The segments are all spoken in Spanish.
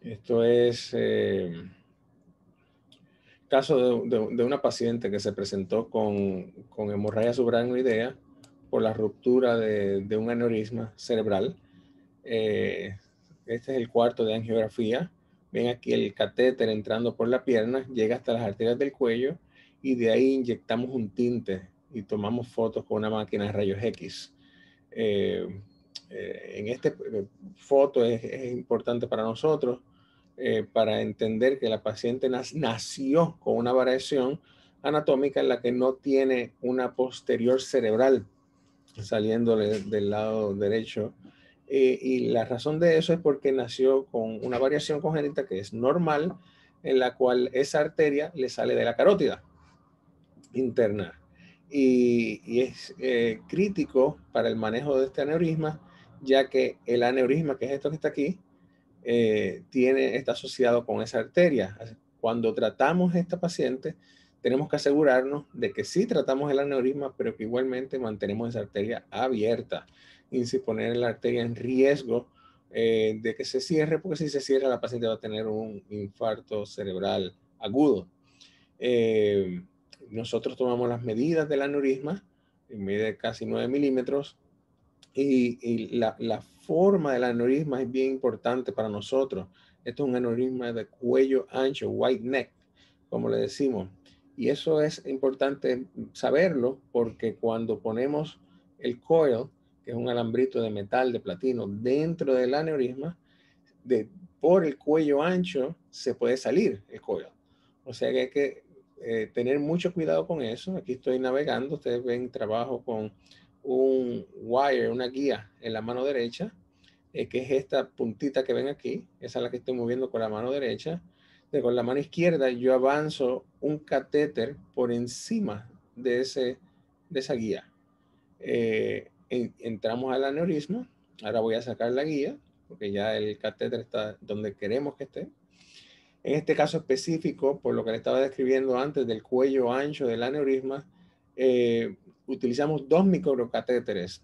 Esto es eh, caso de, una paciente que se presentó con, hemorragia subaracnoidea por la ruptura de, un aneurisma cerebral. Eh, este es el cuarto de angiografía. Ven aquí el catéter entrando por la pierna, llega hasta las arterias del cuello y de ahí inyectamos un tinte y tomamos fotos con una máquina de rayos X. Eh, eh, en esta eh, foto es, importante para nosotros, eh, para entender que la paciente nació con una variación anatómica en la que no tiene una posterior cerebral saliéndole del lado derecho. y la razón de eso es porque nació con una variación congénita que es normal, en la cual esa arteria le sale de la carótida interna. Y, es crítico para el manejo de este aneurisma ya que el aneurisma, que es esto que está aquí, eh, tiene, está asociado con esa arteria. Cuando tratamos a esta paciente, tenemos que asegurarnos de que sí tratamos el aneurisma, pero que igualmente mantenemos esa arteria abierta, y sin poner la arteria en riesgo eh, de que se cierre, porque si se cierra la paciente va a tener un infarto cerebral agudo. Eh, nosotros tomamos las medidas del aneurisma, mide casi 9 milímetros, y, la, forma del aneurisma es bien importante para nosotros. Esto es un aneurisma de cuello ancho, white neck, como le decimos. Y eso es importante saberlo porque cuando ponemos el coil, que es un alambrito de metal, de platino, dentro del aneurisma, de, por el cuello ancho se puede salir el coil. O sea que hay que eh, tener mucho cuidado con eso. Aquí estoy navegando, ustedes ven trabajo con un wire, una guía en la mano derecha, eh, que es esta puntita que ven aquí, esa es la que estoy moviendo con la mano derecha. De con la mano izquierda yo avanzo un catéter por encima de, ese, de esa guía. Eh, entramos al aneurisma, ahora voy a sacar la guía, porque ya el catéter está donde queremos que esté. En este caso específico, por lo que le estaba describiendo antes del cuello ancho del aneurisma, eh, utilizamos dos microcatéteres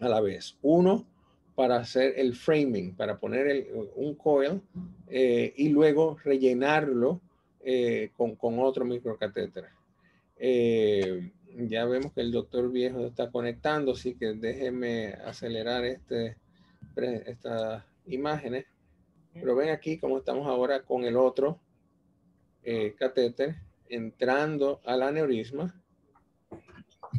a la vez. Uno para hacer el framing, para poner un coil eh, y luego rellenarlo eh, con, otro microcatéter. ya vemos que el doctor Viejo está conectando, así que déjenme acelerar este, estas imágenes. Pero ven aquí cómo estamos ahora con el otro catéter entrando al aneurisma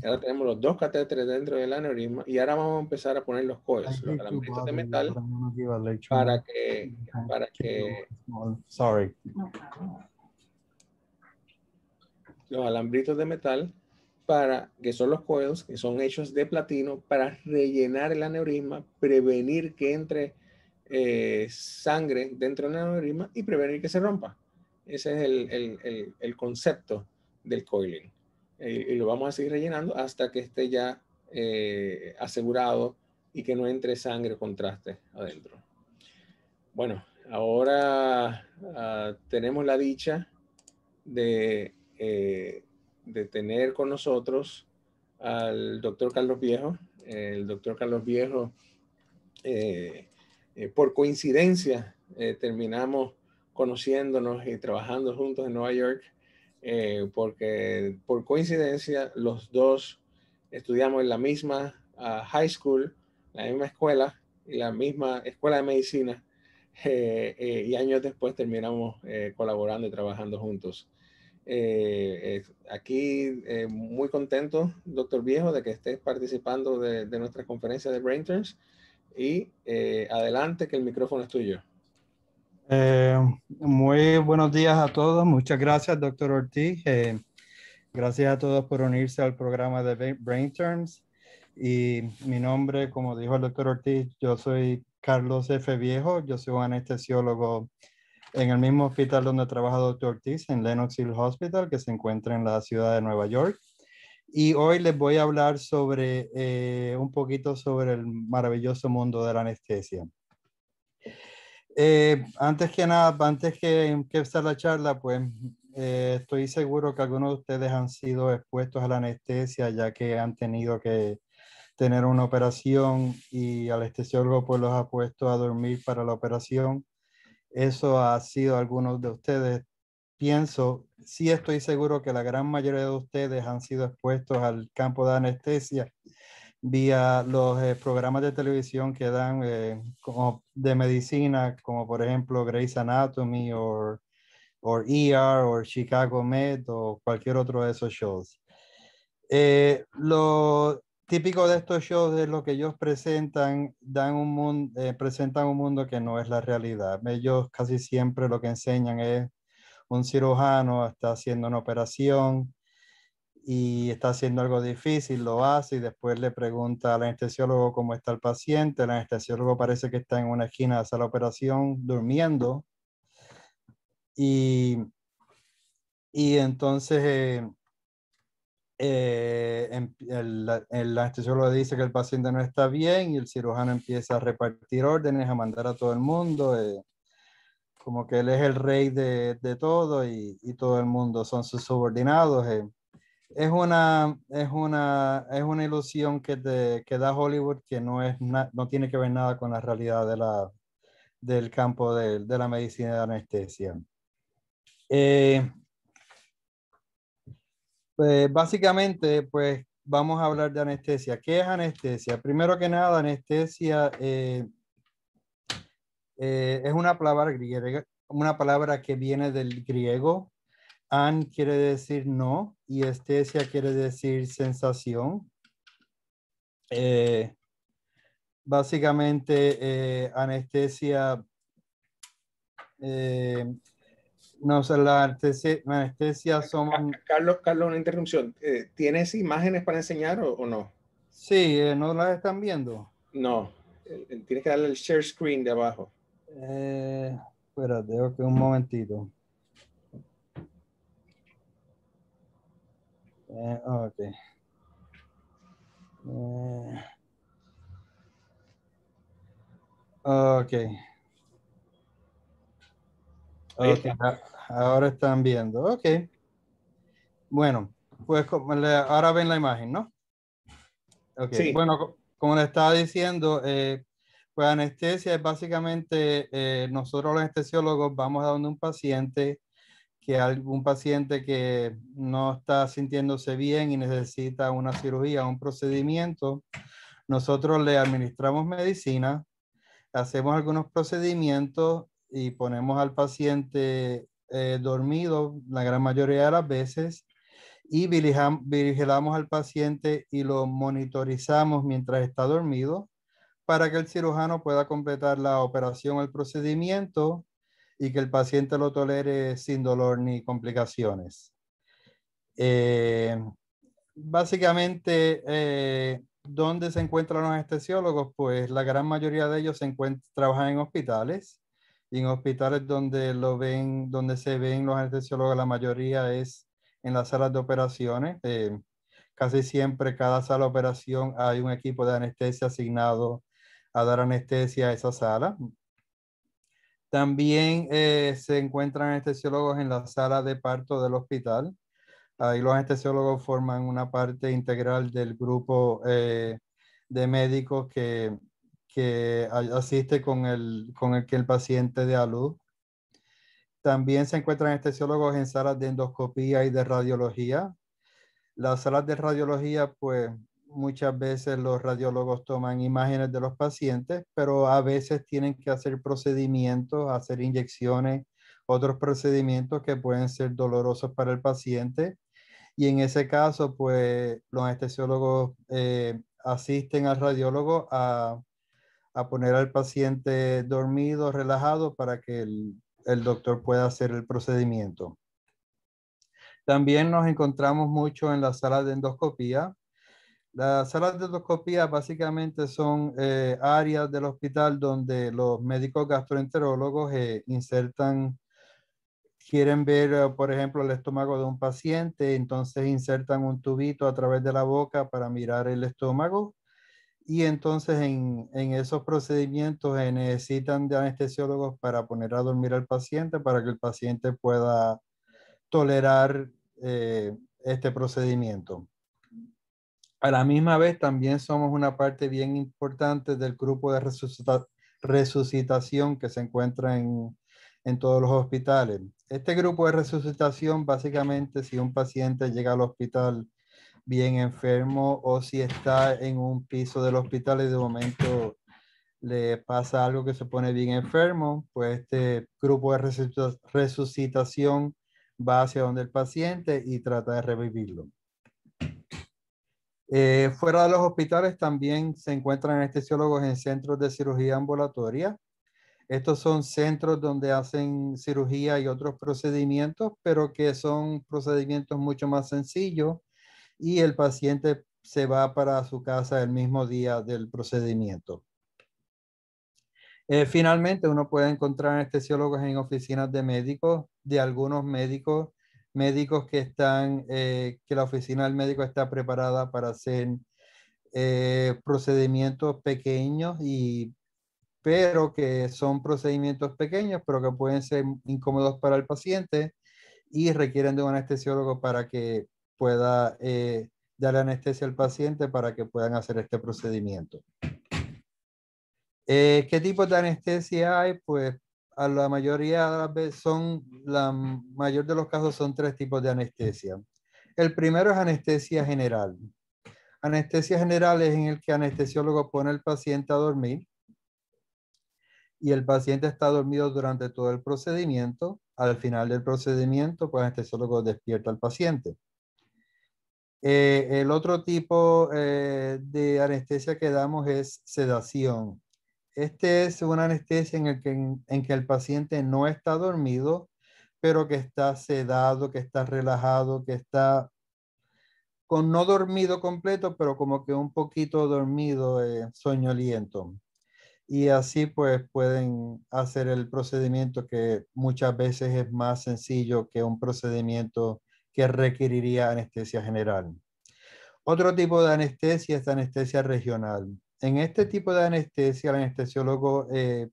ahora tenemos los dos catéteres dentro del aneurisma y ahora vamos a empezar a poner los coils, los alambritos de metal, para que, para que, sorry, los alambritos de metal para, que son los coils, que son hechos de platino, para rellenar el aneurisma, prevenir que entre eh, sangre dentro del aneurisma y prevenir que se rompa. Ese es el, el, el, el concepto del coiling. Eh, y lo vamos a seguir rellenando hasta que esté ya eh, asegurado y que no entre sangre o contraste adentro. Bueno, ahora ah, tenemos la dicha de, eh, de, tener con nosotros al doctor Carlos Viejo. El doctor Carlos Viejo, por coincidencia, terminamos conociéndonos y trabajando juntos en Nueva York. Eh, porque por coincidencia los dos estudiamos en la misma ah, high school, la misma escuela y la misma escuela de medicina. Eh, eh, y años después terminamos colaborando y trabajando juntos. aquí muy contento, doctor Viejo, de que estés participando de, de nuestra conferencia de Brain y adelante que el micrófono es tuyo. Eh, muy buenos días a todos. Muchas gracias, doctor Ortiz. Eh, gracias a todos por unirse al programa de Brain Terms. Y mi nombre, como dijo el doctor Ortiz, yo soy Carlos F. Viejo. Yo soy un anestesiólogo en el mismo hospital donde trabaja el doctor Ortiz, en Lenox Hill Hospital, que se encuentra en la ciudad de Nueva York. Y hoy les voy a hablar sobre eh, un poquito sobre el maravilloso mundo de la anestesia. Eh, antes que nada, antes que empezar la charla, pues eh, estoy seguro que algunos de ustedes han sido expuestos a la anestesia ya que han tenido que tener una operación y el anestesiólogo pues los ha puesto a dormir para la operación. Eso ha sido algunos de ustedes. Pienso, sí estoy seguro que la gran mayoría de ustedes han sido expuestos al campo de anestesia vía los eh, programas de televisión que dan eh, como de medicina, como por ejemplo Grey's Anatomy o ER o Chicago Med o cualquier otro de esos shows. Eh, lo típico de estos shows es lo que ellos presentan, dan un presentan un mundo que no es la realidad. Ellos casi siempre lo que enseñan es un cirujano está haciendo una operación, y está haciendo algo difícil, lo hace y después le pregunta al anestesiólogo cómo está el paciente. El anestesiólogo parece que está en una esquina de sala la operación, durmiendo. Y, entonces eh, eh, em, el, anestesiólogo dice que el paciente no está bien y el cirujano empieza a repartir órdenes, a mandar a todo el mundo. Eh, como que él es el rey de, todo y, todo el mundo son sus subordinados es una, es una, es una ilusión que, da Hollywood que no, es no tiene que ver nada con la realidad de la, del campo de, la medicina de anestesia. Eh, pues, básicamente, pues vamos a hablar de anestesia. ¿Qué es anestesia? Primero que nada, anestesia eh, eh, es una una palabra que viene del griego An quiere decir no y estesia quiere decir sensación. Eh, básicamente, eh, anestesia, eh, no sé, la anestesia, somos. Carlos, Carlos, una interrupción. ¿Tienes imágenes para enseñar o, no? Sí, ¿no las están viendo? No, tienes que darle el share screen de abajo. espérate, un momentito. Eh, ok. Eh, ok. ahora están viendo. Ok. Bueno, pues ahora ven la imagen, ¿no? Okay. Bueno, como le estaba diciendo, eh, pues anestesia es básicamente, nosotros los anestesiólogos vamos a donde un paciente que algún paciente que no está sintiéndose bien y necesita una cirugía, un procedimiento, nosotros le administramos medicina, hacemos algunos procedimientos y ponemos al paciente eh, dormido la gran mayoría de las veces y vigilamos al paciente y lo monitorizamos mientras está dormido para que el cirujano pueda completar la operación, el procedimiento y que el paciente lo tolere sin dolor ni complicaciones. Eh, básicamente, eh, ¿dónde se encuentran los anestesiólogos? Pues la gran mayoría de ellos se trabajan en hospitales y en hospitales donde, lo ven, donde se ven los anestesiólogos, la mayoría es en las salas de operaciones. Eh, casi siempre cada sala de operación hay un equipo de anestesia asignado a dar anestesia a esa sala. También eh, se encuentran anestesiólogos en la sala de parto del hospital. Ahí los anestesiólogos forman una parte integral del grupo eh, de médicos que, asiste con el, que el paciente de alud. También se encuentran anestesiólogos en salas de endoscopía y de radiología. Las salas de radiología, pues muchas veces los radiólogos toman imágenes de los pacientes, pero a veces tienen que hacer procedimientos, hacer inyecciones, otros procedimientos que pueden ser dolorosos para el paciente. Y en ese caso, pues los anestesiólogos eh, asisten al radiólogo a, poner al paciente dormido, relajado, para que el, el doctor pueda hacer el procedimiento. También nos encontramos mucho en la sala de endoscopía, las salas de endoscopía básicamente son eh, áreas del hospital donde los médicos gastroenterólogos eh, insertan, quieren ver, eh, por ejemplo, el estómago de un paciente, entonces insertan un tubito a través de la boca para mirar el estómago. Y entonces en, esos procedimientos necesitan de anestesiólogos para poner a dormir al paciente, para que el paciente pueda tolerar este procedimiento. A la misma vez, también somos una parte bien importante del grupo de resucitación que se encuentra en, en todos los hospitales. Este grupo de resucitación, básicamente, si un paciente llega al hospital bien enfermo o si está en un piso del hospital y de momento le pasa algo que se pone bien enfermo, pues este grupo de resucitación va hacia donde el paciente y trata de revivirlo. Eh, fuera de los hospitales también se encuentran anestesiólogos en centros de cirugía ambulatoria. Estos son centros donde hacen cirugía y otros procedimientos, pero que son procedimientos mucho más sencillos y el paciente se va para su casa el mismo día del procedimiento. Eh, finalmente, uno puede encontrar anestesiólogos en oficinas de médicos, de algunos médicos médicos que están, eh, que la oficina del médico está preparada para hacer eh, procedimientos pequeños y pero que son procedimientos pequeños, pero que pueden ser incómodos para el paciente y requieren de un anestesiólogo para que pueda dar eh, dar anestesia al paciente para que puedan hacer este procedimiento. ¿Qué tipo de anestesia hay? Pues la mayoría de son, la mayor de los casos son tres tipos de anestesia. El primero es anestesia general. Anestesia general es en el que el anestesiólogo pone al paciente a dormir y el paciente está dormido durante todo el procedimiento. Al final del procedimiento, pues, el anestesiólogo despierta al paciente. Eh, el otro tipo eh, de anestesia que damos es sedación. Este es una anestesia en, el que, el paciente no está dormido, pero que está sedado, que está relajado, que está con no dormido completo, pero como que un poquito dormido, eh, soñoliento. Y así pues pueden hacer el procedimiento que muchas veces es más sencillo que un procedimiento que requeriría anestesia general. Otro tipo de anestesia es la anestesia regional en este tipo de anestesia, el anestesiólogo eh,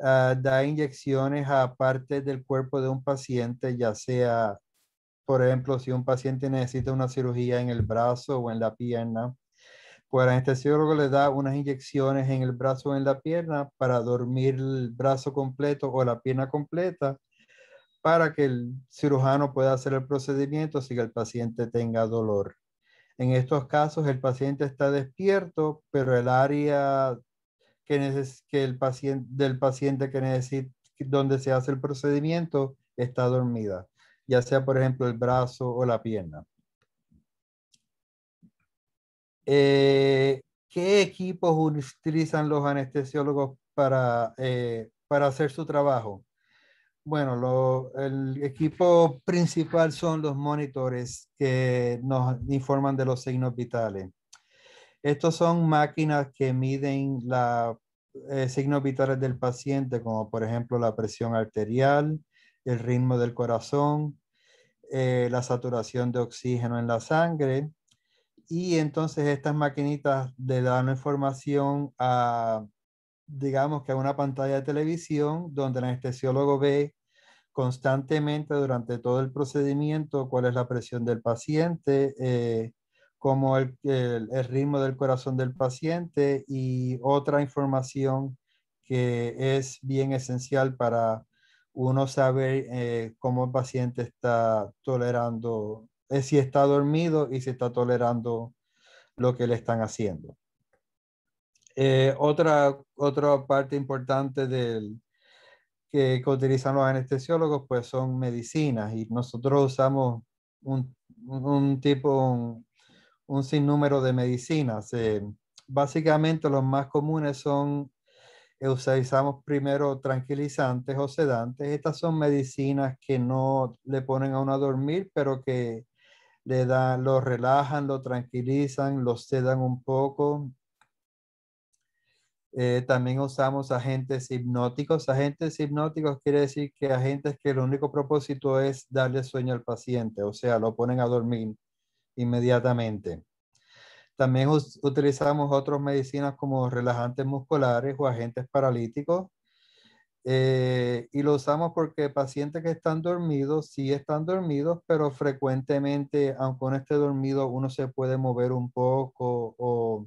ah, da inyecciones a parte del cuerpo de un paciente, ya sea, por ejemplo, si un paciente necesita una cirugía en el brazo o en la pierna, pues el anestesiólogo le da unas inyecciones en el brazo o en la pierna para dormir el brazo completo o la pierna completa para que el cirujano pueda hacer el procedimiento sin que el paciente tenga dolor. En estos casos, el paciente está despierto, pero el área que, el paciente, del paciente que necesita, donde se hace el procedimiento, está dormida, ya sea, por ejemplo, el brazo o la pierna. Eh, ¿Qué equipos utilizan los anestesiólogos para eh, hacer su trabajo? Bueno, el equipo principal son los monitores que nos informan de los signos vitales. Estos son máquinas que miden los eh, signos vitales del paciente, como por ejemplo la presión arterial, el ritmo del corazón, eh, la saturación de oxígeno en la sangre. Y entonces estas maquinitas le dan información a digamos que a una pantalla de televisión donde el anestesiólogo ve constantemente durante todo el procedimiento cuál es la presión del paciente, eh, cómo el, el, ritmo del corazón del paciente y otra información que es bien esencial para uno saber eh, cómo el paciente está tolerando, eh, si está dormido y si está tolerando lo que le están haciendo. Eh, otra, otra parte importante del, que, utilizan los anestesiólogos pues son medicinas y nosotros usamos un, tipo, un, sinnúmero de medicinas. Eh, básicamente los más comunes son, eh, utilizamos primero tranquilizantes o sedantes. Estas son medicinas que no le ponen a uno a dormir, pero que le dan, lo relajan, lo tranquilizan, lo sedan un poco, eh, también usamos agentes hipnóticos. Agentes hipnóticos quiere decir que agentes que el único propósito es darle sueño al paciente, o sea, lo ponen a dormir inmediatamente. También utilizamos otras medicinas como relajantes musculares o agentes paralíticos. Eh, y lo usamos porque pacientes que están dormidos, sí están dormidos, pero frecuentemente, aunque con esté dormido, uno se puede mover un poco o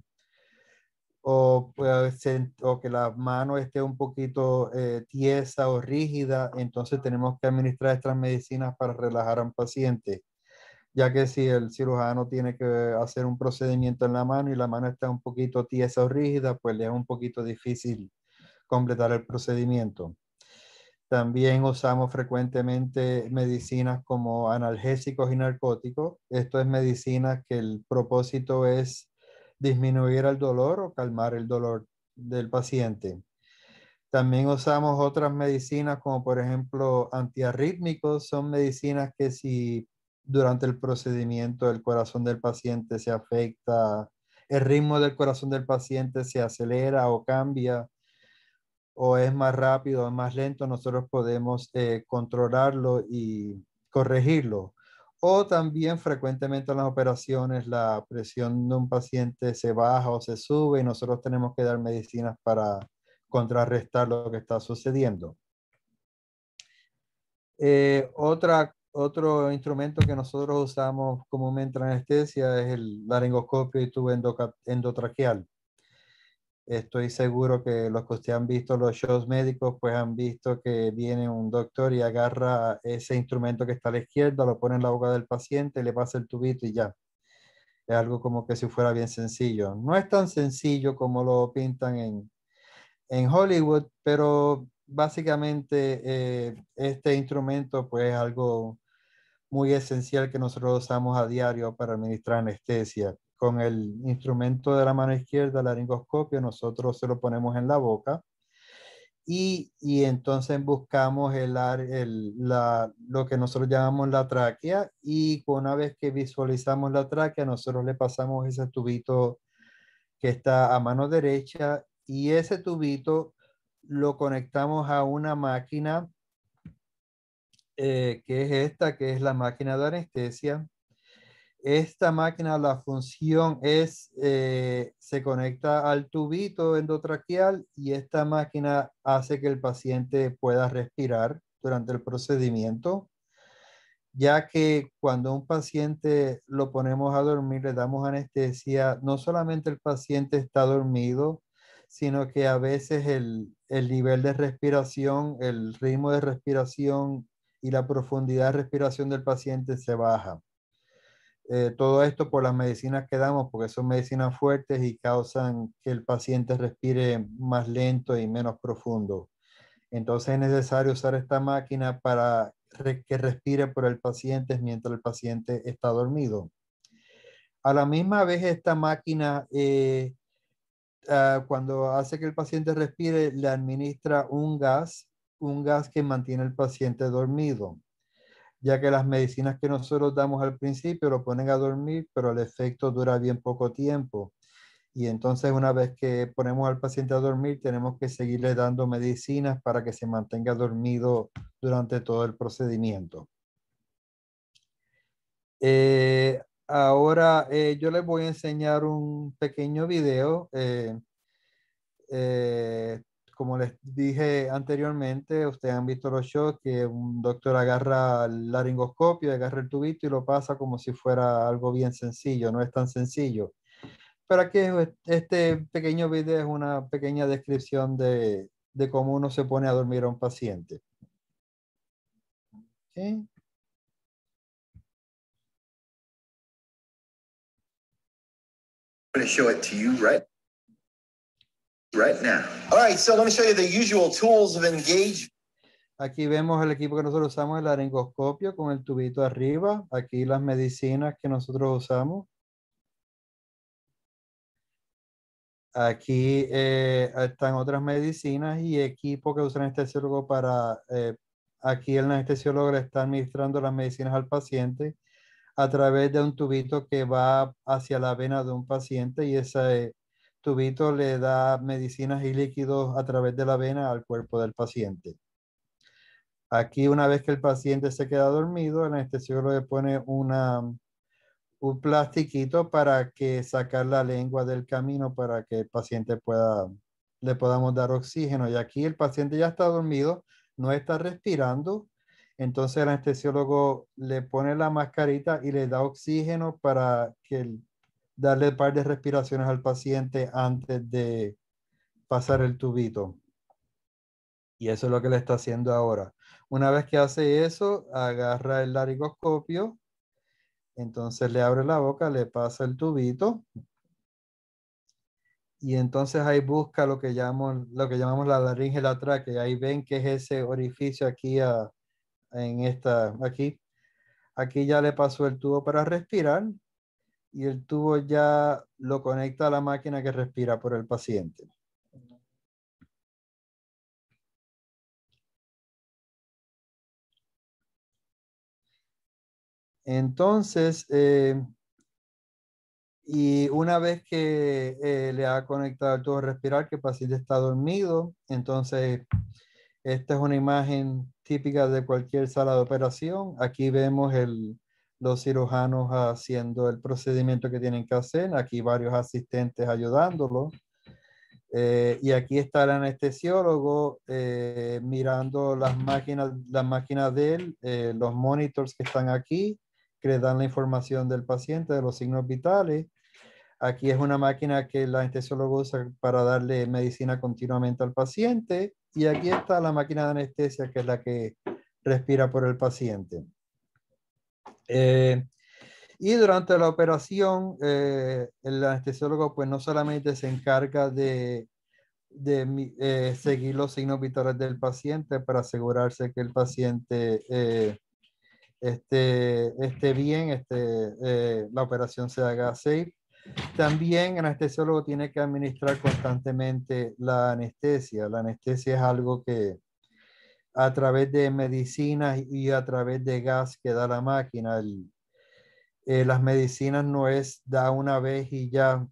pues, o, que la mano esté un poquito eh, tiesa o rígida, entonces tenemos que administrar estas medicinas para relajar a un paciente, ya que si el cirujano tiene que hacer un procedimiento en la mano y la mano está un poquito tiesa o rígida, pues le es un poquito difícil completar el procedimiento. También usamos frecuentemente medicinas como analgésicos y narcóticos. Esto es medicinas que el propósito es disminuir el dolor o calmar el dolor del paciente. También usamos otras medicinas como por ejemplo antiarrítmicos, son medicinas que si durante el procedimiento el corazón del paciente se afecta, el ritmo del corazón del paciente se acelera o cambia, o es más rápido o más lento, nosotros podemos eh, controlarlo y corregirlo o también frecuentemente en las operaciones la presión de un paciente se baja o se sube y nosotros tenemos que dar medicinas para contrarrestar lo que está sucediendo. Eh, otro instrumento que nosotros usamos comúnmente en anestesia es el laringoscopio y tubo endotraqueal. Estoy seguro que los que ustedes han visto los shows médicos, pues han visto que viene un doctor y agarra ese instrumento que está a la izquierda, lo pone en la boca del paciente, le pasa el tubito y ya. Es algo como que si fuera bien sencillo. No es tan sencillo como lo pintan en, en Hollywood, pero básicamente eh, este instrumento pues es algo muy esencial que nosotros usamos a diario para administrar anestesia con el instrumento de la mano izquierda, laringoscopio, nosotros se lo ponemos en la boca y, y entonces buscamos el, el, la, lo que nosotros llamamos la tráquea y una vez que visualizamos la tráquea, nosotros le pasamos ese tubito que está a mano derecha y ese tubito lo conectamos a una máquina eh, que es esta, que es la máquina de anestesia esta máquina, la función es, eh, se conecta al tubito endotraqueal y esta máquina hace que el paciente pueda respirar durante el procedimiento, ya que cuando un paciente lo ponemos a dormir, le damos anestesia, no solamente el paciente está dormido, sino que a veces el, el nivel de respiración, el ritmo de respiración y la profundidad de respiración del paciente se baja. Eh, todo esto por las medicinas que damos, porque son medicinas fuertes y causan que el paciente respire más lento y menos profundo. Entonces es necesario usar esta máquina para que respire por el paciente mientras el paciente está dormido. A la misma vez esta máquina, eh, ah, cuando hace que el paciente respire, le administra un gas, un gas que mantiene al paciente dormido ya que las medicinas que nosotros damos al principio lo ponen a dormir, pero el efecto dura bien poco tiempo. Y entonces una vez que ponemos al paciente a dormir, tenemos que seguirle dando medicinas para que se mantenga dormido durante todo el procedimiento. Eh, ahora eh, yo les voy a enseñar un pequeño video. Eh, como les dije anteriormente, ustedes han visto los shows que un doctor agarra el laringoscopio, agarra el tubito y lo pasa como si fuera algo bien sencillo, no es tan sencillo. Pero aquí este pequeño video es una pequeña descripción de, de cómo uno se pone a dormir a un paciente. ¿Sí? show it to you right Aquí vemos el equipo que nosotros usamos, el laringoscopio con el tubito arriba. Aquí las medicinas que nosotros usamos. Aquí eh, están otras medicinas y equipo que usa el anestesiólogo para... Eh, aquí el anestesiólogo le está administrando las medicinas al paciente a través de un tubito que va hacia la vena de un paciente y esa es Tubito le da medicinas y líquidos a través de la vena al cuerpo del paciente. Aquí, una vez que el paciente se queda dormido, el anestesiólogo le pone una, un plastiquito para que sacar la lengua del camino para que el paciente pueda, le podamos dar oxígeno. Y aquí el paciente ya está dormido, no está respirando. Entonces el anestesiólogo le pone la mascarita y le da oxígeno para que el darle un par de respiraciones al paciente antes de pasar el tubito. Y eso es lo que le está haciendo ahora. Una vez que hace eso, agarra el larigoscopio, entonces le abre la boca, le pasa el tubito y entonces ahí busca lo que, llamo, lo que llamamos la laringe tráquea que ahí ven que es ese orificio aquí a, en esta, aquí. Aquí ya le pasó el tubo para respirar y el tubo ya lo conecta a la máquina que respira por el paciente. Entonces, eh, y una vez que eh, le ha conectado el tubo respirar, que el paciente está dormido, entonces esta es una imagen típica de cualquier sala de operación. Aquí vemos el, los cirujanos haciendo el procedimiento que tienen que hacer, aquí varios asistentes ayudándolo eh, y aquí está el anestesiólogo eh, mirando las máquinas, las máquinas de él, eh, los monitores que están aquí, que le dan la información del paciente, de los signos vitales. Aquí es una máquina que el anestesiólogo usa para darle medicina continuamente al paciente. Y aquí está la máquina de anestesia, que es la que respira por el paciente. Eh, y durante la operación, eh, el anestesiólogo pues no solamente se encarga de, de eh, seguir los signos vitales del paciente para asegurarse que el paciente esté, esté, bien, esté, la operación se haga safe. También el anestesiólogo tiene que administrar constantemente la anestesia. La anestesia es algo que, a través de medicinas y a través de gas que da la máquina. Eh, las medicinas no es da una vez y ya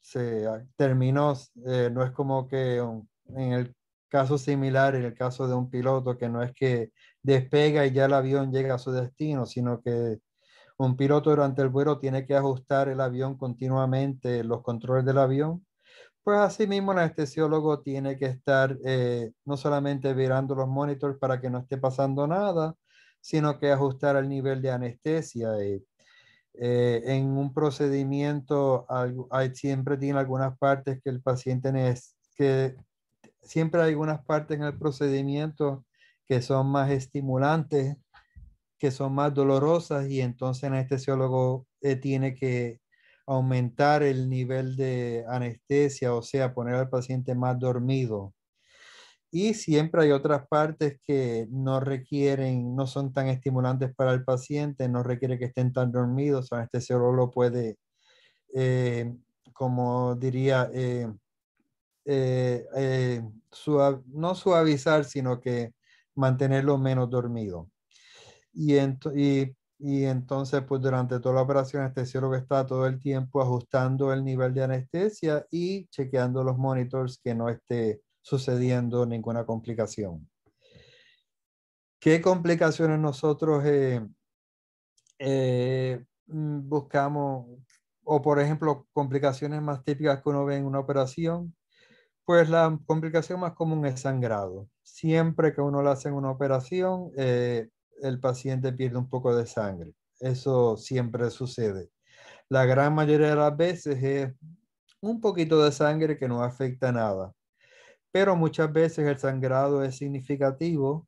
se ah, terminó, eh, no es como que en el caso similar, en el caso de un piloto, que no es que despega y ya el avión llega a su destino, sino que un piloto durante el vuelo tiene que ajustar el avión continuamente, los controles del avión pues asimismo el anestesiólogo tiene que estar eh, no solamente mirando los monitores para que no esté pasando nada, sino que ajustar el nivel de anestesia. Eh, en un procedimiento hay, siempre tiene algunas partes que el paciente es que siempre hay algunas partes en el procedimiento que son más estimulantes, que son más dolorosas y entonces el anestesiólogo eh, tiene que aumentar el nivel de anestesia, o sea, poner al paciente más dormido. Y siempre hay otras partes que no requieren, no son tan estimulantes para el paciente, no requiere que estén tan dormidos, el anestesiólogo puede, eh, como diría, eh, eh, no suavizar, sino que mantenerlo menos dormido. Y, y y entonces pues durante toda la operación el anestesiólogo está todo el tiempo ajustando el nivel de anestesia y chequeando los monitors que no esté sucediendo ninguna complicación. ¿Qué complicaciones nosotros eh, eh, mm, buscamos? O por ejemplo, complicaciones más típicas que uno ve en una operación. Pues la complicación más común es sangrado. Siempre que uno le hace una operación, eh, el paciente pierde un poco de sangre. Eso siempre sucede. La gran mayoría de las veces es un poquito de sangre que no afecta nada, pero muchas veces el sangrado es significativo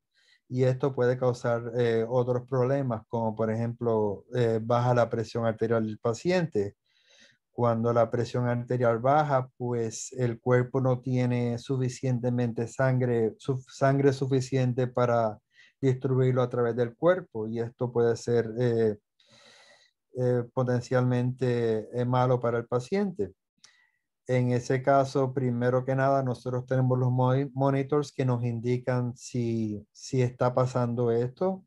y esto puede causar eh, otros problemas, como por ejemplo eh, baja la presión arterial del paciente. Cuando la presión arterial baja, pues el cuerpo no tiene suficientemente sangre, sangre suficiente para distribuirlo a través del cuerpo y esto puede ser eh, eh, potencialmente eh, malo para el paciente. En ese caso, primero que nada, nosotros tenemos los monitors que nos indican si, está pasando esto.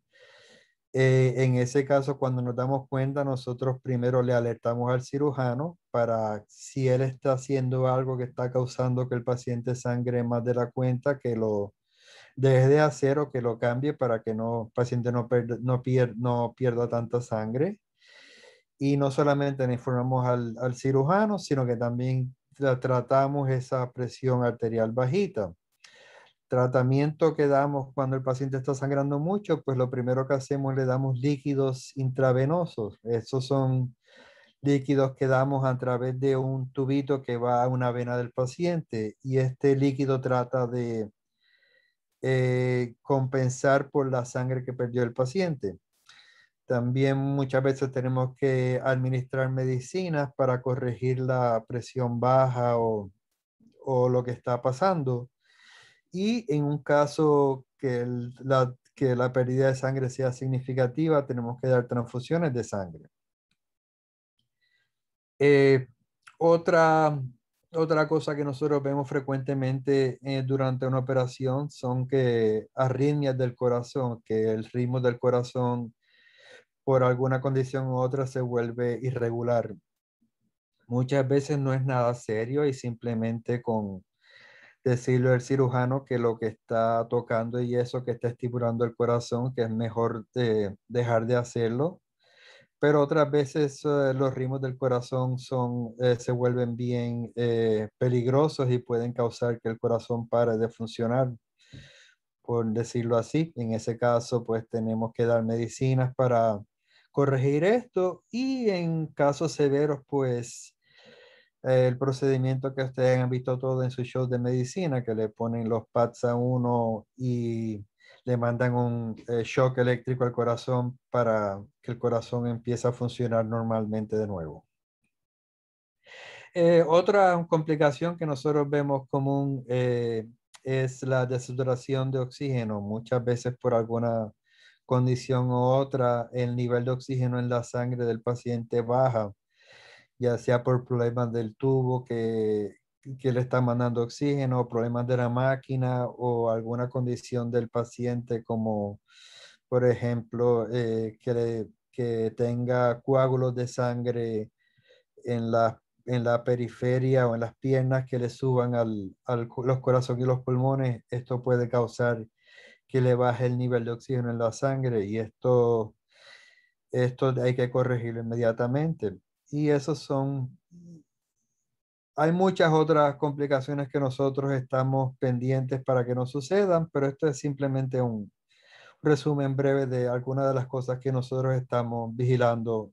en ese caso, cuando nos damos cuenta, nosotros primero le alertamos al cirujano para si él está haciendo algo que está causando que el paciente sangre más de la cuenta, que lo, desde acero que lo cambie para que no, el paciente no, pierda, no, pierda, no pierda tanta sangre. Y no solamente le informamos al, al cirujano, sino que también tratamos esa presión arterial bajita. Tratamiento que damos cuando el paciente está sangrando mucho, pues lo primero que hacemos le damos líquidos intravenosos. Esos son líquidos que damos a través de un tubito que va a una vena del paciente y este líquido trata de eh, compensar por la sangre que perdió el paciente. También muchas veces tenemos que administrar medicinas para corregir la presión baja o, o lo que está pasando. Y en un caso que la, que la pérdida de sangre sea significativa, tenemos que dar transfusiones de sangre. Eh, otra otra cosa que nosotros vemos frecuentemente eh, durante una operación son que arritmias del corazón, que el ritmo del corazón por alguna condición u otra se vuelve irregular. Muchas veces no es nada serio y simplemente con decirle al cirujano que lo que está tocando y eso que está estipulando el corazón, que es mejor eh, dejar de hacerlo pero otras veces eh, los ritmos del corazón son, eh, se vuelven bien eh, peligrosos y pueden causar que el corazón pare de funcionar, por decirlo así. En ese caso, pues tenemos que dar medicinas para corregir esto y en casos severos, pues el procedimiento que ustedes han visto todo en su show de medicina, que le ponen los pads a uno y le mandan un eh, shock eléctrico al corazón para que el corazón empiece a funcionar normalmente de nuevo. Eh, otra complicación que nosotros vemos común eh, es la desaturación de oxígeno. Muchas veces por alguna condición u otra, el nivel de oxígeno en la sangre del paciente baja, ya sea por problemas del tubo que, que le está mandando oxígeno, problemas de la máquina o alguna condición del paciente como, por ejemplo, eh, que, tenga coágulos de sangre en la, en la periferia o en las piernas que le suban al, al los corazones y los pulmones, esto puede causar que le baje el nivel de oxígeno en la sangre y esto, esto hay que corregirlo inmediatamente. Y esos son hay muchas otras complicaciones que nosotros estamos pendientes para que no sucedan, pero esto es simplemente un resumen breve de algunas de las cosas que nosotros estamos vigilando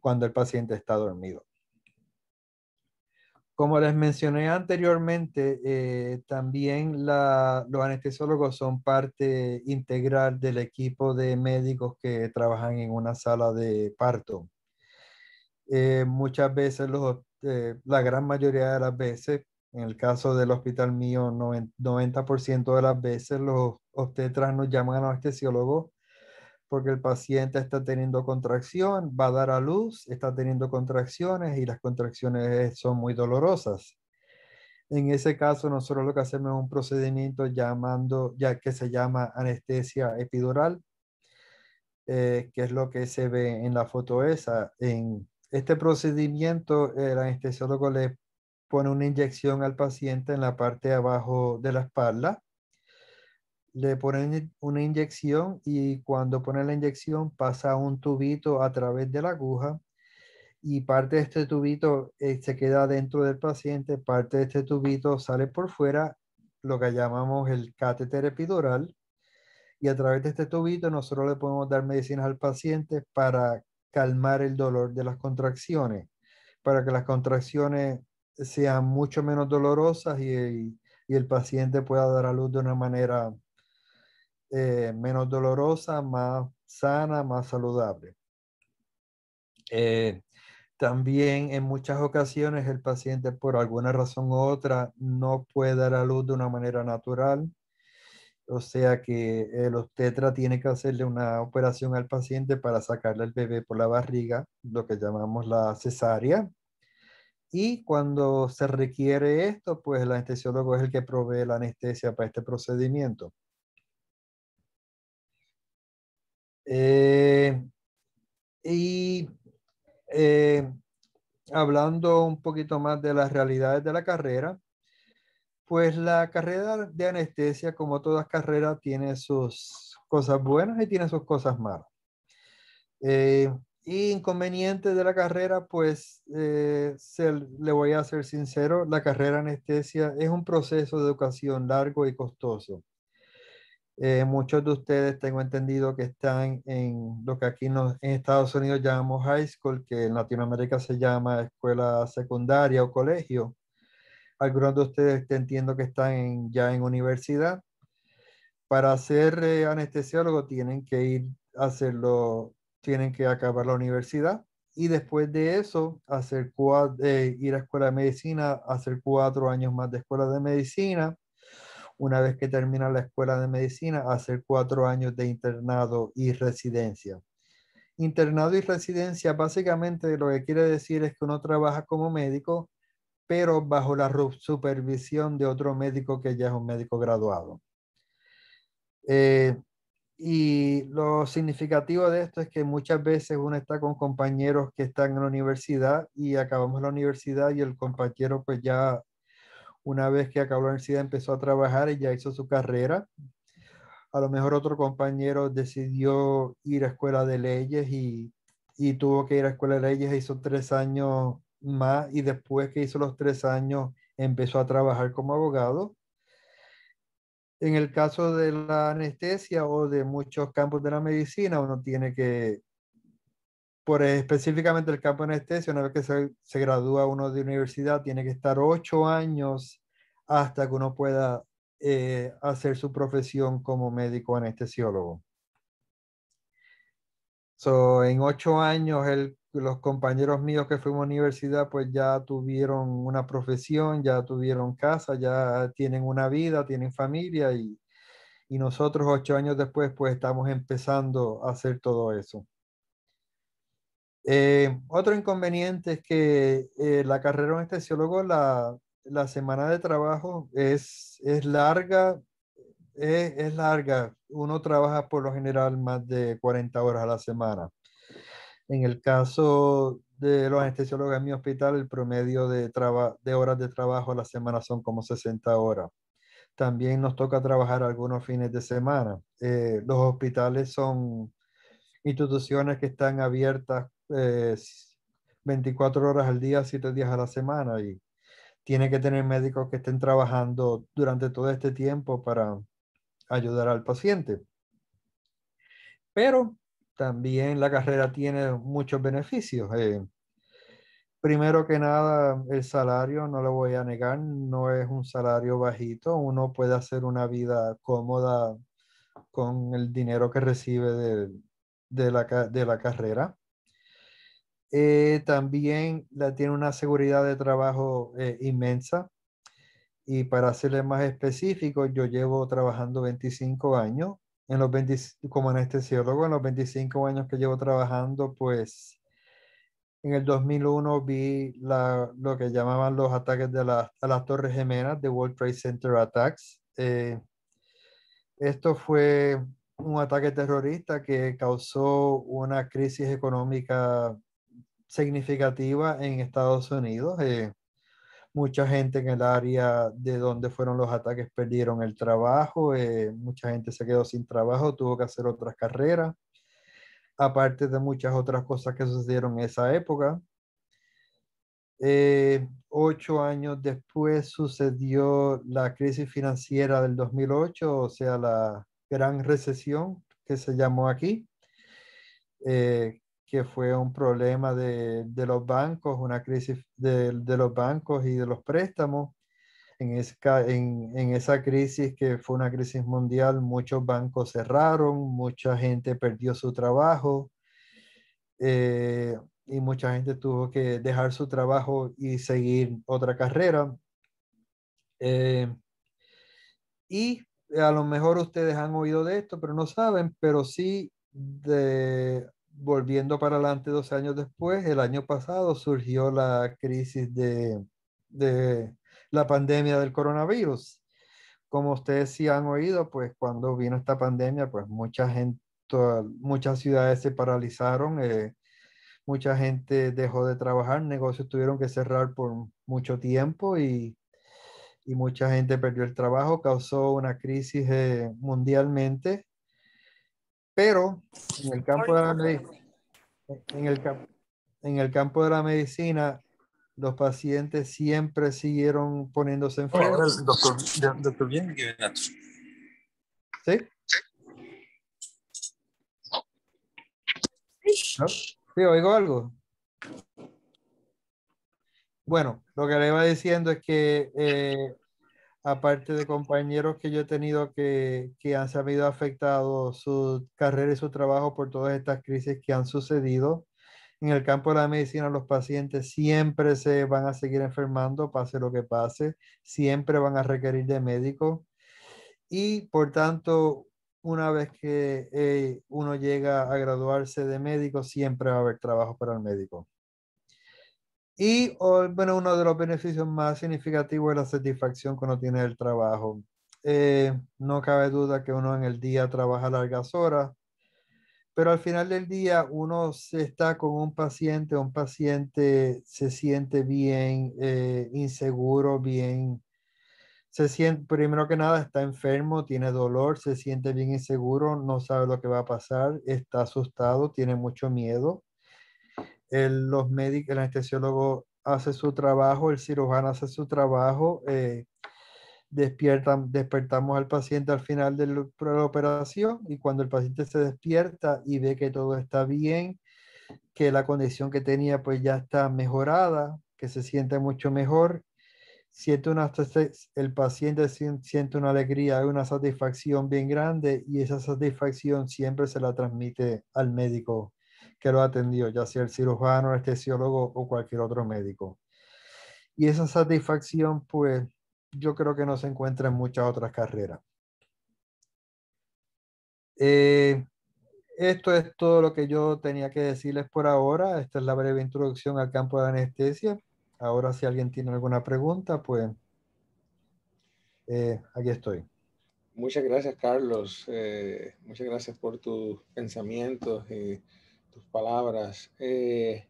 cuando el paciente está dormido. Como les mencioné anteriormente, eh, también los anestesiólogos son parte integral del equipo de médicos que trabajan en una sala de parto. Eh, muchas veces los, eh, la gran mayoría de las veces, en el caso del hospital mío, 90% de las veces los obstetras nos llaman a anestesiólogo porque el paciente está teniendo contracción, va a dar a luz, está teniendo contracciones y las contracciones son muy dolorosas. En ese caso, nosotros lo que hacemos es un procedimiento llamando, ya que se llama anestesia epidural, eh, que es lo que se ve en la foto esa. En, este procedimiento, el anestesiólogo le pone una inyección al paciente en la parte de abajo de la espalda. Le ponen una inyección y cuando pone la inyección pasa un tubito a través de la aguja y parte de este tubito eh, se queda dentro del paciente, parte de este tubito sale por fuera, lo que llamamos el catéter epidural. Y a través de este tubito nosotros le podemos dar medicinas al paciente para calmar el dolor de las contracciones, para que las contracciones sean mucho menos dolorosas y, el paciente pueda dar a luz de una manera eh, menos dolorosa, más sana, más saludable. Eh, también en muchas ocasiones el paciente por alguna razón u otra no puede dar a luz de una manera natural o sea que el obstetra tiene que hacerle una operación al paciente para sacarle al bebé por la barriga, lo que llamamos la cesárea. Y cuando se requiere esto, pues el anestesiólogo es el que provee la anestesia para este procedimiento. Eh, y eh, hablando un poquito más de las realidades de la carrera, pues la carrera de anestesia, como todas carreras, tiene sus cosas buenas y tiene sus cosas malas. Eh, inconveniente de la carrera, pues eh, le voy a ser sincero, la carrera de anestesia es un proceso de educación largo y costoso. Eh, muchos de ustedes tengo entendido que están en lo que aquí en Estados Unidos llamamos high school, que en Latinoamérica se llama escuela secundaria o colegio algunos de ustedes te entiendo que están ya en universidad. Para ser eh, anestesiólogo tienen que ir a hacerlo, tienen que acabar la universidad y después de eso hacer eh, ir a escuela de medicina, hacer cuatro años más de escuela de medicina. Una vez que termina la escuela de medicina, hacer cuatro años de internado y residencia. Internado y residencia básicamente lo que quiere decir es que uno trabaja como médico pero bajo la supervisión de otro médico que ya es un médico graduado. Eh, y lo significativo de esto es que muchas veces uno está con compañeros que están en la universidad y acabamos la universidad y el compañero pues ya una vez que acabó la universidad empezó a trabajar y ya hizo su carrera. A lo mejor otro compañero decidió ir a escuela de leyes y, y tuvo que ir a escuela de leyes, hizo tres años más y después que hizo los tres años empezó a trabajar como abogado. En el caso de la anestesia o de muchos campos de la medicina, uno tiene que, por específicamente el campo de anestesia, una vez que se, gradúa uno de universidad, tiene que estar ocho años hasta que uno pueda eh, hacer su profesión como médico anestesiólogo. So, en ocho años el los compañeros míos que fuimos a universidad, pues ya tuvieron una profesión, ya tuvieron casa, ya tienen una vida, tienen familia y, nosotros ocho años después, pues estamos empezando a hacer todo eso. Eh, otro inconveniente es que eh, la carrera de un la, la semana de trabajo es, es larga, es larga. Uno trabaja por lo general más de 40 horas a la semana. En el caso de los anestesiólogos en mi hospital, el promedio de, de horas de trabajo a la semana son como 60 horas. También nos toca trabajar algunos fines de semana. Eh, los hospitales son instituciones que están abiertas 24 eh, horas al día, 7 días a la semana y tiene que tener médicos que estén trabajando durante todo este tiempo para ayudar al paciente. Pero también la carrera tiene muchos beneficios. Eh. primero que nada, el salario, no lo voy a negar, no es un salario bajito. Uno puede hacer una vida cómoda con el dinero que recibe de, la, carrera. Eh, también la, tiene una seguridad de trabajo eh, inmensa. Y para serle más específico, yo llevo trabajando 25 años en los 20, como anestesiólogo, en los 25 años que llevo trabajando, pues en el 2001 vi la, lo que llamaban los ataques de a las Torres Gemelas, de World Trade Center Attacks. Eh, esto fue un ataque terrorista que causó una crisis económica significativa en Estados Unidos. Eh, mucha gente en el área de donde fueron los ataques perdieron el trabajo, eh, mucha gente se quedó sin trabajo, tuvo que hacer otras carreras, aparte de muchas otras cosas que sucedieron en esa época. Eh, ocho años después sucedió la crisis financiera del 2008, o sea, la gran recesión que se llamó aquí, eh, que fue un problema de, los bancos, una crisis de, los bancos y de los préstamos. En, esa, crisis que fue una crisis mundial, muchos bancos cerraron, mucha gente perdió su trabajo. Eh, y mucha gente tuvo que dejar su trabajo y seguir otra carrera. Eh, y a lo mejor ustedes han oído de esto, pero no saben, pero sí de volviendo para adelante dos años después, el año pasado surgió la crisis de, la pandemia del coronavirus. Como ustedes sí han oído, pues cuando vino esta pandemia, pues mucha gente, muchas ciudades se paralizaron, eh, mucha gente dejó de trabajar, negocios tuvieron que cerrar por mucho tiempo y, mucha gente perdió el trabajo, causó una crisis eh, mundialmente pero en el campo de la medicina, en el, en el campo de la medicina, los pacientes siempre siguieron poniéndose en Ahora doctor, bien ¿Sí? Sí, oigo algo. Bueno, lo que le iba diciendo es que eh, aparte de compañeros que yo he tenido que, que han sabido afectado su carrera y su trabajo por todas estas crisis que han sucedido. En el campo de la medicina, los pacientes siempre se van a seguir enfermando, pase lo que pase, siempre van a requerir de médico Y por tanto, una vez que eh, uno llega a graduarse de médico, siempre va a haber trabajo para el médico. Y bueno, uno de los beneficios más significativos es la satisfacción que uno tiene del trabajo. Eh, no cabe duda que uno en el día trabaja largas horas, pero al final del día uno se está con un paciente, un paciente se siente bien, eh, inseguro, bien, se siente, primero que nada, está enfermo, tiene dolor, se siente bien inseguro, no sabe lo que va a pasar, está asustado, tiene mucho miedo el, los médicos, el anestesiólogo hace su trabajo, el cirujano hace su trabajo, eh, despiertan, despertamos al paciente al final de la operación y cuando el paciente se despierta y ve que todo está bien, que la condición que tenía pues ya está mejorada, que se siente mucho mejor, el paciente siente una alegría, una satisfacción bien grande y esa satisfacción siempre se la transmite al médico que lo atendió, ya sea el cirujano, anestesiólogo o cualquier otro médico. Y esa satisfacción, pues, yo creo que no se encuentra en muchas otras carreras. Eh, esto es todo lo que yo tenía que decirles por ahora. Esta es la breve introducción al campo de anestesia. Ahora, si alguien tiene alguna pregunta, pues eh, aquí estoy. Muchas gracias, Carlos. Eh, muchas gracias por tus pensamientos. Y palabras. Eh,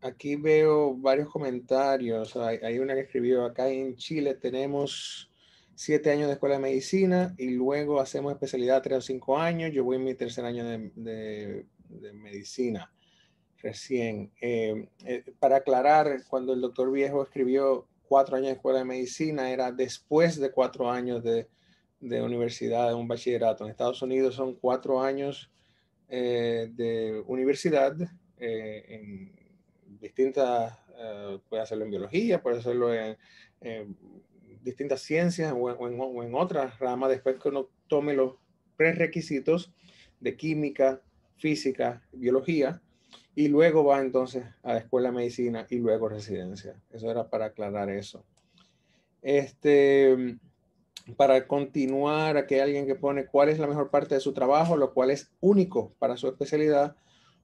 aquí veo varios comentarios. Hay, una que escribió acá en Chile tenemos siete años de escuela de medicina y luego hacemos especialidad tres o cinco años. Yo voy en mi tercer año de, medicina recién. Eh, eh, para aclarar, cuando el doctor Viejo escribió cuatro años de escuela de medicina, era después de cuatro años de, de universidad, de un bachillerato. En Estados Unidos son cuatro años eh, de universidad eh, en distintas, eh, puede hacerlo en biología, puede hacerlo en, distintas ciencias o en, o en, otras ramas, después que uno tome los prerequisitos de química, física, biología, y luego va entonces a la escuela de medicina y luego residencia. Eso era para aclarar eso. Este, para continuar, aquí hay alguien que pone cuál es la mejor parte de su trabajo, lo cual es único para su especialidad,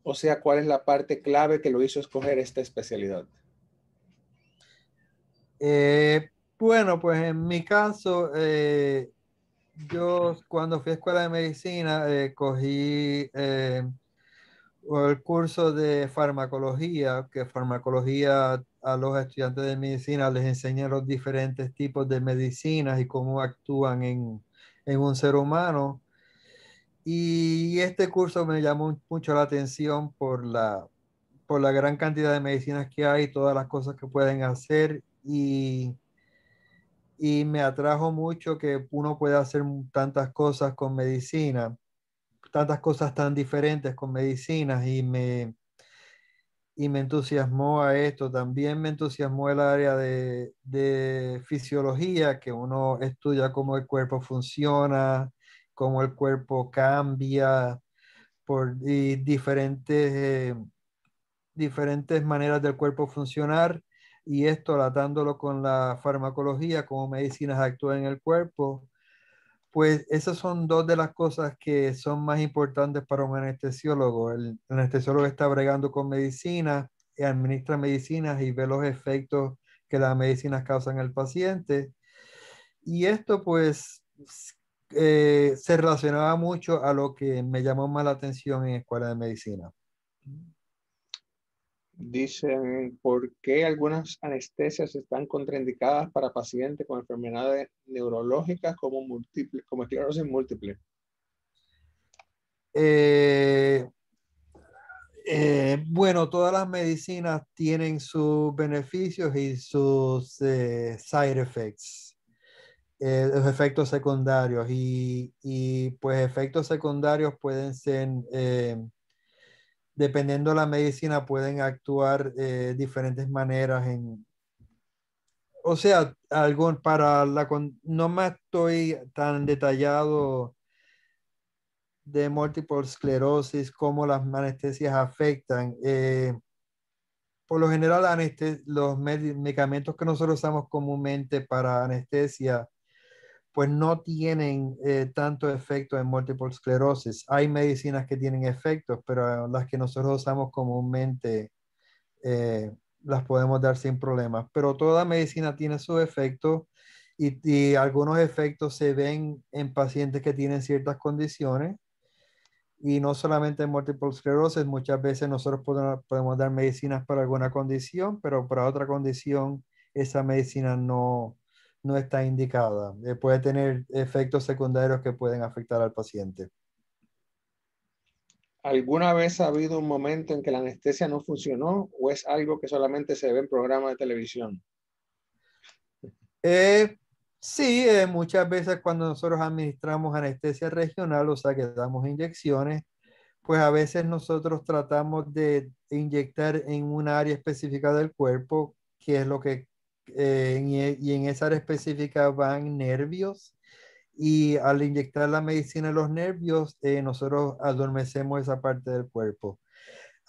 o sea, cuál es la parte clave que lo hizo escoger esta especialidad. Eh, bueno, pues en mi caso, eh, yo cuando fui a escuela de medicina, eh, cogí el curso de farmacología, que farmacología a los estudiantes de medicina les enseña los diferentes tipos de medicinas y cómo actúan en, en un ser humano. Y este curso me llamó mucho la atención por la, por la gran cantidad de medicinas que hay, todas las cosas que pueden hacer y, y me atrajo mucho que uno pueda hacer tantas cosas con medicina tantas cosas tan diferentes con medicinas y me, me entusiasmó a esto. También me entusiasmó el área de, fisiología, que uno estudia cómo el cuerpo funciona, cómo el cuerpo cambia por diferentes, eh, diferentes maneras del cuerpo funcionar. Y esto, tratándolo con la farmacología, cómo medicinas actúan en el cuerpo, pues esas son dos de las cosas que son más importantes para un anestesiólogo. El anestesiólogo está bregando con medicina, eh, administra medicinas y ve los efectos que las medicinas causan al paciente. Y esto pues eh, se relacionaba mucho a lo que me llamó más la atención en Escuela de Medicina. Dicen, ¿por qué algunas anestesias están contraindicadas para pacientes con enfermedades neurológicas como, múltiples como esclerosis múltiple? Eh, eh, bueno, todas las medicinas tienen sus beneficios y sus eh, side effects, los efectos secundarios. Y, y, pues efectos secundarios pueden ser dependiendo de la medicina, pueden actuar de eh, diferentes maneras en... O sea, para la... No me estoy tan detallado de múltiple esclerosis, cómo las anestesias afectan. Eh, por lo general, los medicamentos que nosotros usamos comúnmente para anestesia pues no tienen eh, tanto efecto en múltiple esclerosis. Hay medicinas que tienen efectos, pero las que nosotros usamos comúnmente eh, las podemos dar sin problemas. Pero toda medicina tiene sus efectos y, algunos efectos se ven en pacientes que tienen ciertas condiciones. Y no solamente en múltiple esclerosis, muchas veces nosotros podemos dar medicinas para alguna condición, pero para otra condición esa medicina no, no está indicada. Eh, puede tener efectos secundarios que pueden afectar al paciente. ¿Alguna vez ha habido un momento en que la anestesia no funcionó o es algo que solamente se ve en programas de televisión? Eh, sí, eh, muchas veces cuando nosotros administramos anestesia regional, o sea que damos inyecciones, pues a veces nosotros tratamos de inyectar en un área específica del cuerpo, que es lo que e, y en esa área específica van nervios y al inyectar la medicina en los nervios, eh, nosotros adormecemos esa parte del cuerpo.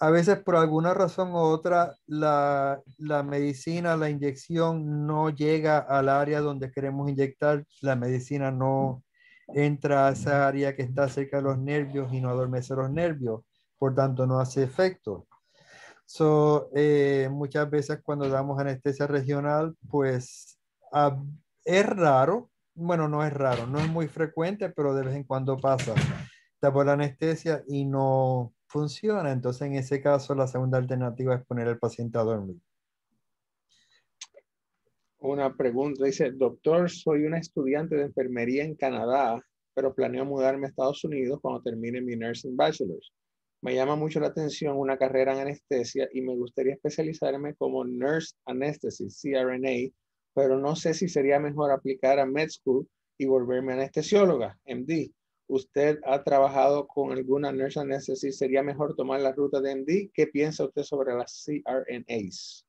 A veces, por alguna razón u otra, la medicina, la inyección no llega al área donde queremos inyectar, la medicina no entra a esa área que está cerca de los nervios y no adormece los nervios, por tanto no hace efecto. So, eh, muchas veces cuando damos anestesia regional, pues ah, es raro, bueno, no es raro, no es muy frecuente, pero de vez en cuando pasa. por la anestesia y no funciona. Entonces, en ese caso, la segunda alternativa es poner al paciente a dormir. Una pregunta, dice, doctor, soy una estudiante de enfermería en Canadá, pero planeo mudarme a Estados Unidos cuando termine mi nursing bachelor's. Me llama mucho la atención una carrera en anestesia y me gustaría especializarme como Nurse Anesthesist, CRNA, pero no sé si sería mejor aplicar a Med School y volverme anestesióloga, MD. ¿Usted ha trabajado con alguna Nurse Anesthesist? ¿Sería mejor tomar la ruta de MD? ¿Qué piensa usted sobre las CRNAs?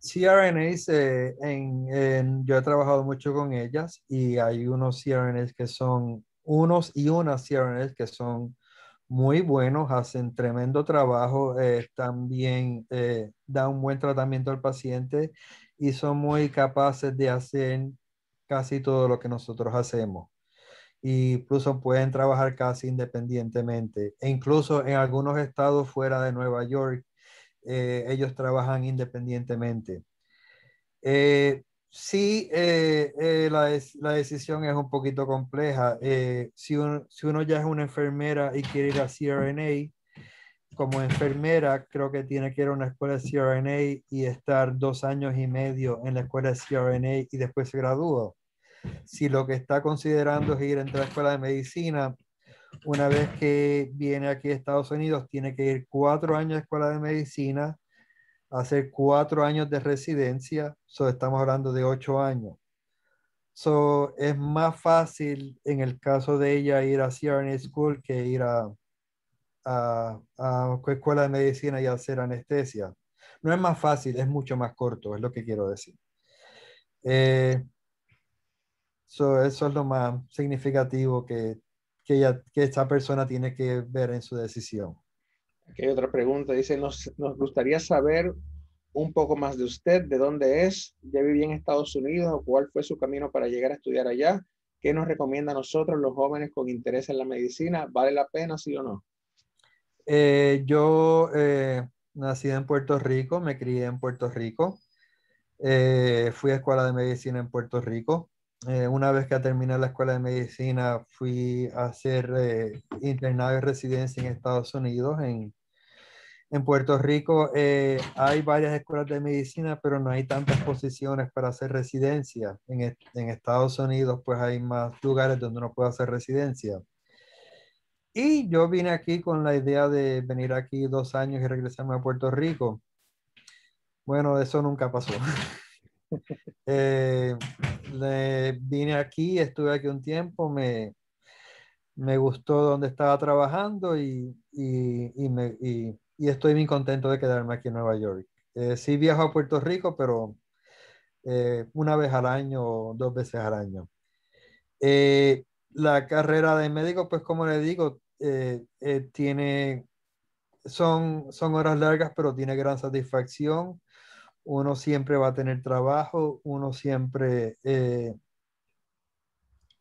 CRNAs, eh, yo he trabajado mucho con ellas y hay unos CRNAs que son, unos y unas CRNAs que son muy buenos, hacen tremendo trabajo, eh, también eh, dan un buen tratamiento al paciente y son muy capaces de hacer casi todo lo que nosotros hacemos. Y incluso pueden trabajar casi independientemente. E incluso en algunos estados fuera de Nueva York, eh, ellos trabajan independientemente. Sí, eh, eh, la, decisión es un poquito compleja. Eh, si, uno ya es una enfermera y quiere ir a CRNA, como enfermera creo que tiene que ir a una escuela de CRNA y estar dos años y medio en la escuela de CRNA y después se gradúa. Si lo que está considerando es ir a la escuela de medicina, una vez que viene aquí a Estados Unidos, tiene que ir cuatro años a la escuela de medicina, hacer cuatro años de residencia, so estamos hablando de ocho años. es más fácil en el caso de ella ir a CRNA School que ir a, a, a Escuela de Medicina y hacer anestesia. No es más fácil, es mucho más corto, es lo que quiero decir. Eh, eso es lo más significativo que, que esta persona tiene que ver en su decisión. Aquí hay otra pregunta. Dice, nos, gustaría saber un poco más de usted, de dónde es, ya vivía en Estados Unidos, ¿O cuál fue su camino para llegar a estudiar allá, qué nos recomienda a nosotros los jóvenes con interés en la medicina, ¿vale la pena, sí o no? Eh, yo eh, nací en Puerto Rico, me crié en Puerto Rico, eh, fui a escuela de medicina en Puerto Rico, eh, una vez que terminé la escuela de medicina, fui a hacer eh, internado y residencia en Estados Unidos. En, en Puerto Rico eh, hay varias escuelas de medicina, pero no hay tantas posiciones para hacer residencia. En, en Estados Unidos, pues hay más lugares donde uno puede hacer residencia. Y yo vine aquí con la idea de venir aquí dos años y regresarme a Puerto Rico. Bueno, eso nunca pasó. Eh, vine aquí, estuve aquí un tiempo, me, me gustó donde estaba trabajando y, estoy muy contento de quedarme aquí en Nueva York. si eh, sí viajo a Puerto Rico, pero eh, una vez al año o dos veces al año. la carrera de médico, pues como le digo, tiene, son, son horas largas, pero tiene gran satisfacción uno siempre va a tener trabajo, uno siempre eh,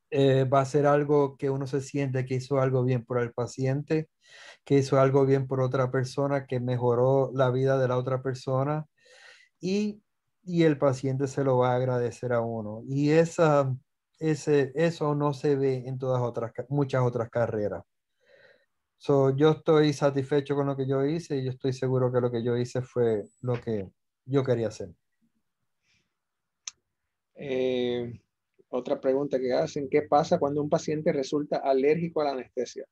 eh, va a hacer algo que uno se siente que hizo algo bien por el paciente, que hizo algo bien por otra persona, que mejoró la vida de la otra persona y, el paciente se lo va a agradecer a uno. Y esa, ese, eso no se ve en todas otras, muchas otras carreras. yo estoy satisfecho con lo que yo hice y yo estoy seguro que lo que yo hice fue lo que yo quería hacer. Eh, otra pregunta que hacen, ¿qué pasa cuando un paciente resulta alérgico a la anestesia?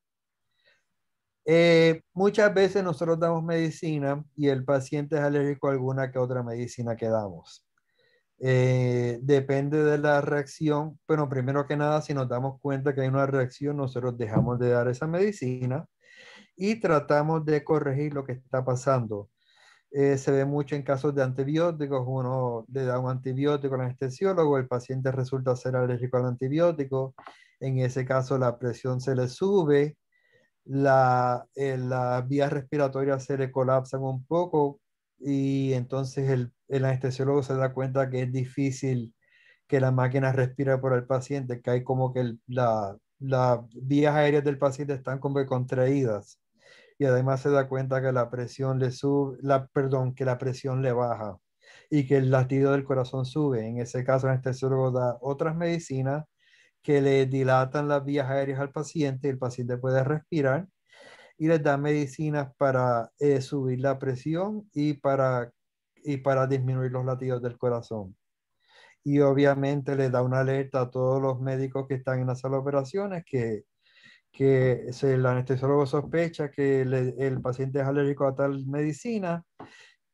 Eh, muchas veces nosotros damos medicina y el paciente es alérgico a alguna que otra medicina que damos. Eh, depende de la reacción, pero primero que nada, si nos damos cuenta que hay una reacción, nosotros dejamos de dar esa medicina y tratamos de corregir lo que está pasando. Eh, se ve mucho en casos de antibióticos, uno le da un antibiótico al anestesiólogo, el paciente resulta ser alérgico al antibiótico, en ese caso la presión se le sube, las eh, vías respiratorias se le colapsan un poco y entonces el, el anestesiólogo se da cuenta que es difícil que la máquina respire por el paciente, que hay como que las vías aéreas del paciente están como que contraídas y además se da cuenta que la presión le sube, la, perdón, que la presión le baja y que el latido del corazón sube. En ese caso, este anestesiólogo da otras medicinas que le dilatan las vías aéreas al paciente, y el paciente puede respirar y les da medicinas para eh, subir la presión y para, y para disminuir los latidos del corazón. Y obviamente le da una alerta a todos los médicos que están en la sala de operaciones que que el anestesiólogo sospecha que el, paciente es alérgico a tal medicina,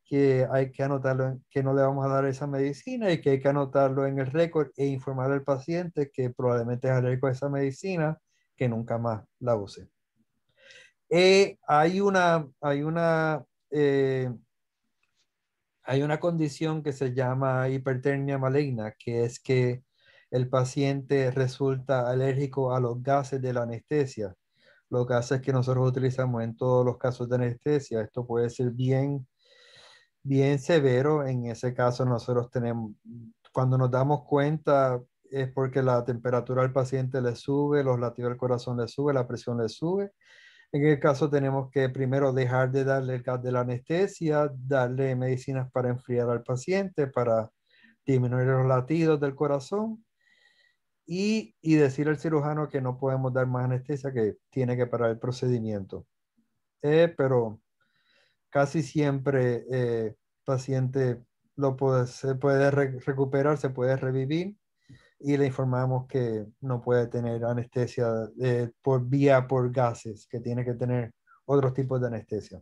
que hay que anotarlo, que no le vamos a dar esa medicina y que hay que anotarlo en el récord e informar al paciente que probablemente es alérgico a esa medicina, que nunca más la use. Eh, hay una, hay una, eh, hay una condición que se llama hipertermia maligna, que es que el paciente resulta alérgico a los gases de la anestesia. Los gases que nosotros utilizamos en todos los casos de anestesia, esto puede ser bien, bien severo. En ese caso nosotros tenemos, cuando nos damos cuenta es porque la temperatura al paciente le sube, los latidos del corazón le sube, la presión le sube. En el caso tenemos que primero dejar de darle el gas de la anestesia, darle medicinas para enfriar al paciente, para disminuir los latidos del corazón y, y decir al cirujano que no podemos dar más anestesia, que tiene que parar el procedimiento. Eh, pero casi siempre eh, paciente lo puede, se puede recuperar, se puede revivir y le informamos que no puede tener anestesia eh, por vía por gases, que tiene que tener otros tipos de anestesia.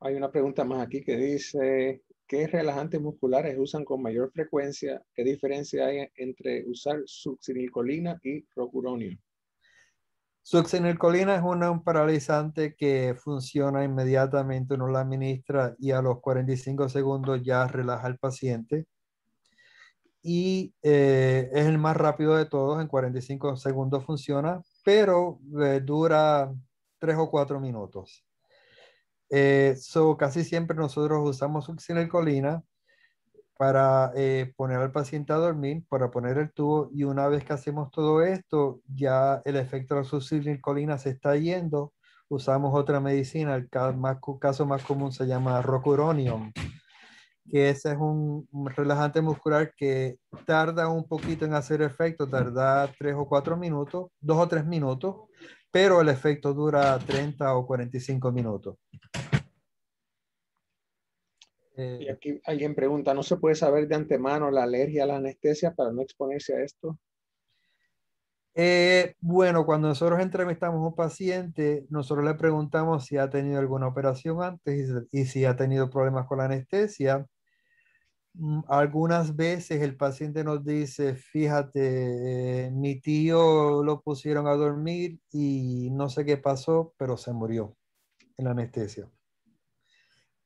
Hay una pregunta más aquí que dice, ¿Qué relajantes musculares usan con mayor frecuencia? ¿Qué diferencia hay entre usar succinilcolina y rocuronio? Succinilcolina es un paralizante que funciona inmediatamente, uno la administra y a los 45 segundos ya relaja al paciente. Y eh, es el más rápido de todos, en 45 segundos funciona, pero eh, dura 3 o 4 minutos. Eh, so, casi siempre nosotros usamos succinilcolina para eh, poner al paciente a dormir, para poner el tubo y una vez que hacemos todo esto, ya el efecto de la succinilcolina se está yendo. Usamos otra medicina, el caso más, caso más común se llama rocuronium, que ese es un relajante muscular que tarda un poquito en hacer efecto, tarda tres o cuatro minutos, dos o tres minutos, pero el efecto dura 30 o 45 minutos. Y eh, aquí alguien pregunta, ¿no se puede saber de antemano la alergia a la anestesia para no exponerse a esto? Eh, bueno, cuando nosotros entrevistamos a un paciente, nosotros le preguntamos si ha tenido alguna operación antes y, si ha tenido problemas con la anestesia. Mm, algunas veces el paciente nos dice, fíjate, eh, mi tío lo pusieron a dormir y no sé qué pasó, pero se murió en la anestesia.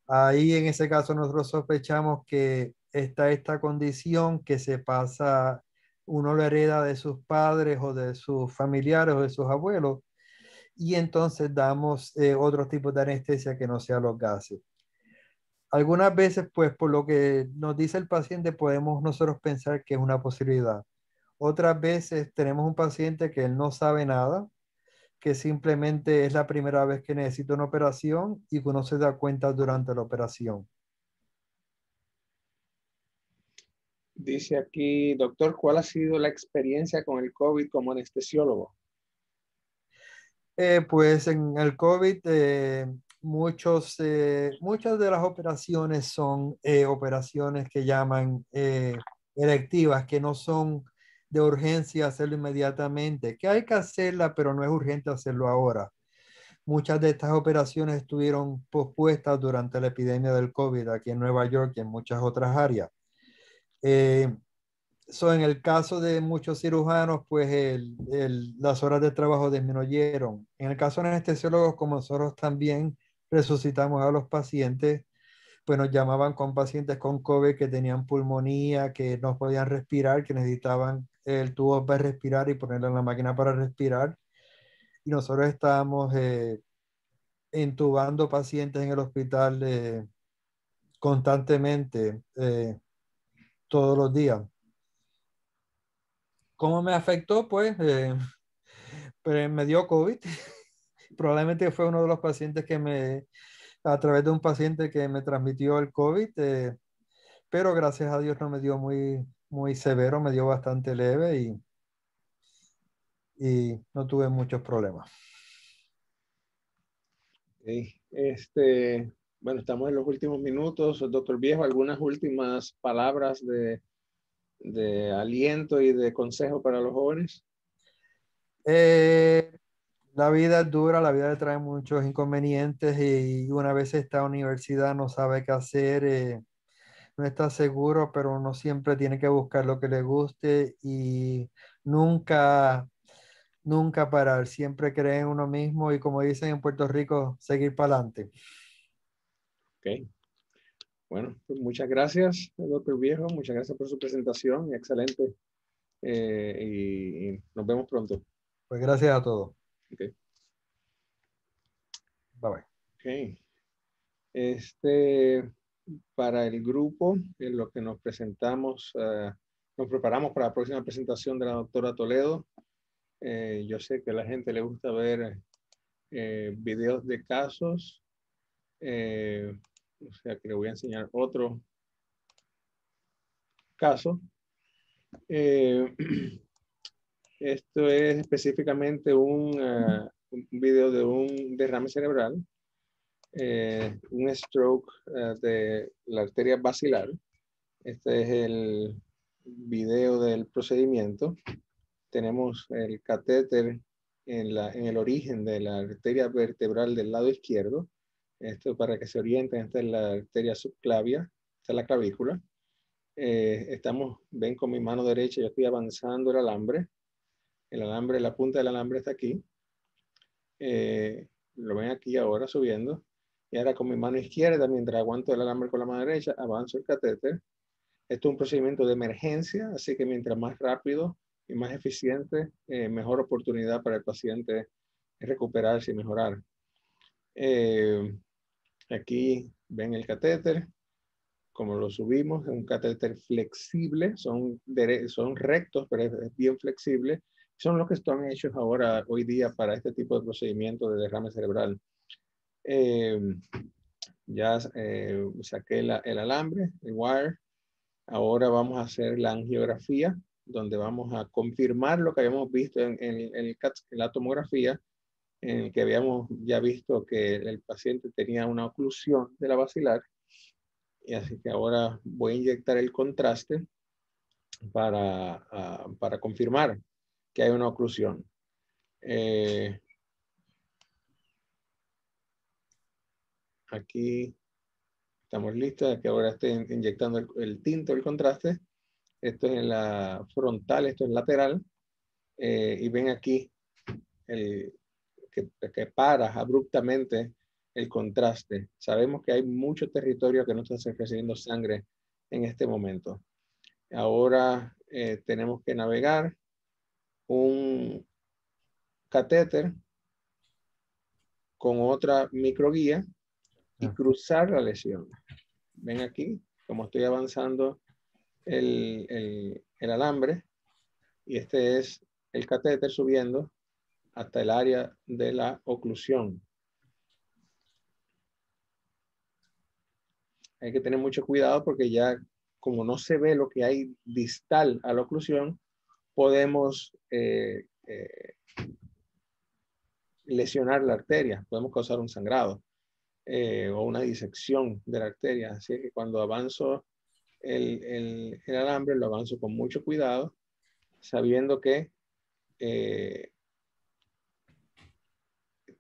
Ahí en ese caso nosotros sospechamos que está esta condición que se pasa, uno lo hereda de sus padres o de sus familiares o de sus abuelos, y entonces damos eh, otro otros tipos de anestesia que no sea los gases. Algunas veces, pues por lo que nos dice el paciente, podemos nosotros pensar que es una posibilidad. Otras veces tenemos un paciente que él no sabe nada, que simplemente es la primera vez que necesito una operación y que uno se da cuenta durante la operación. Dice aquí, doctor, ¿cuál ha sido la experiencia con el COVID como anestesiólogo? Eh, pues en el COVID, eh, muchos, eh, muchas de las operaciones son operaciones que llaman electivas, que no son de urgencia hacerlo inmediatamente, que hay que hacerla, pero no es urgente hacerlo ahora. Muchas de estas operaciones estuvieron pospuestas durante la epidemia del COVID aquí en Nueva York y en muchas otras áreas. Eh, en el caso de muchos cirujanos, pues las horas de trabajo disminuyeron. En el caso de anestesiólogos, como nosotros también resucitamos a los pacientes, pues nos llamaban con pacientes con COVID que tenían pulmonía, que no podían respirar, que necesitaban el tubo para respirar y ponerlo en la máquina para respirar. Y nosotros estábamos eh, entubando pacientes en el hospital eh, constantemente, eh, todos los días. ¿Cómo me afectó? Pues, pues me dio COVID. Probablemente fue uno de los pacientes que me, a través de un paciente que me transmitió el COVID, pero gracias a Dios no me dio muy muy severo, me dio bastante leve y, y no tuve muchos problemas. Este, bueno, estamos en los últimos minutos. Doctor Viejo, algunas últimas palabras de, de aliento y de consejo para los jóvenes. Eh, la vida es dura, la vida le trae muchos inconvenientes y una vez esta universidad no sabe qué hacer. Eh, no está seguro, pero uno siempre tiene que buscar lo que le guste y nunca, nunca parar, siempre creer en uno mismo y como dicen en Puerto Rico, seguir para adelante. Ok. Bueno, pues muchas gracias, doctor Viejo, muchas gracias por su presentación, excelente. Eh, y, nos vemos pronto. Pues gracias a todos. Ok. Bye bye. Este, para el grupo en lo que nos presentamos, eh, nos preparamos para la próxima presentación de la doctora Toledo. Eh, yo sé que a la gente le gusta ver eh, videos de casos. o sea que le voy a enseñar otro caso. esto es específicamente un, un video de un derrame cerebral eh, un stroke eh, de la arteria basilar. Este es el video del procedimiento. Tenemos el catéter en, la, en el origen de la arteria vertebral del lado izquierdo. Esto para que se orienten, esta es la arteria subclavia, esta es la clavícula. Eh, estamos, ven con mi mano derecha, yo estoy avanzando el alambre. El alambre, la punta del alambre está aquí. lo ven aquí ahora subiendo y ahora con mi mano izquierda, mientras aguanto el alambre con la mano derecha, avanzo el catéter. Esto es un procedimiento de emergencia, así que mientras más rápido y más eficiente, eh, mejor oportunidad para el paciente recuperarse y mejorar. Eh, aquí ven el catéter, como lo subimos, es un catéter flexible, son, son rectos, pero es bien flexible. Son los que están hechos ahora, hoy día, para este tipo de procedimiento de derrame cerebral. Eh, ya eh, saqué el alambre, el wire. Ahora vamos a hacer la angiografía, donde vamos a confirmar lo que habíamos visto en, la tomografía, en el que habíamos ya visto que el, paciente tenía una oclusión de la vacilar Y así que ahora voy a inyectar el contraste para, ah, para confirmar que hay una oclusión. Eh, Aquí estamos listos. Que ahora estoy inyectando el, tinto, el contraste. Esto es en la frontal, esto es lateral. Eh, y ven aquí el, que, que abruptamente el contraste. Sabemos que hay mucho territorio que no está recibiendo sangre en este momento. Ahora eh, tenemos que navegar un catéter con otra microguía y ah. cruzar la lesión. Ven aquí, como estoy avanzando el, alambre, y este es el catéter subiendo hasta el área de la oclusión. Hay que tener mucho cuidado porque ya como no se ve lo que hay distal a la oclusión, podemos eh, eh, lesionar la arteria, podemos causar un sangrado. Eh, o una disección de la arteria. Así que cuando avanzo el, el, el alambre, lo avanzo con mucho cuidado, sabiendo que eh,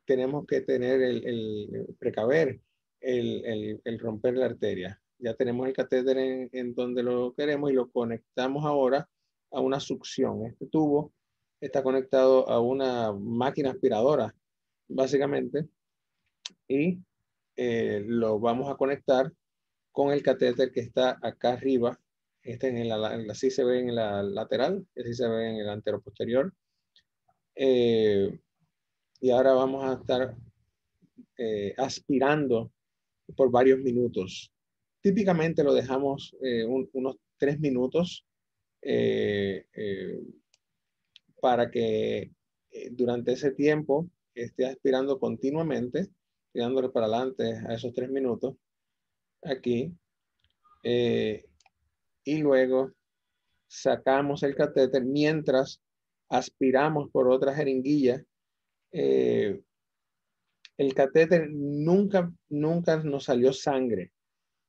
tenemos que tener el, el precaver el, romper la arteria. Ya tenemos el catéter en, en donde lo queremos y lo conectamos ahora a una succión. Este tubo está conectado a una máquina aspiradora, básicamente, y eh, lo vamos a conectar con el catéter que está acá arriba. Este en la, así se ve en la lateral, así este se ve en el antero posterior. Eh, y ahora vamos a estar eh, aspirando por varios minutos. Típicamente lo dejamos unos tres minutos para que durante ese tiempo esté aspirando continuamente y para adelante a esos tres minutos aquí. Eh, y luego sacamos el catéter mientras aspiramos por otra jeringuilla. Eh, el catéter nunca, nunca nos salió sangre.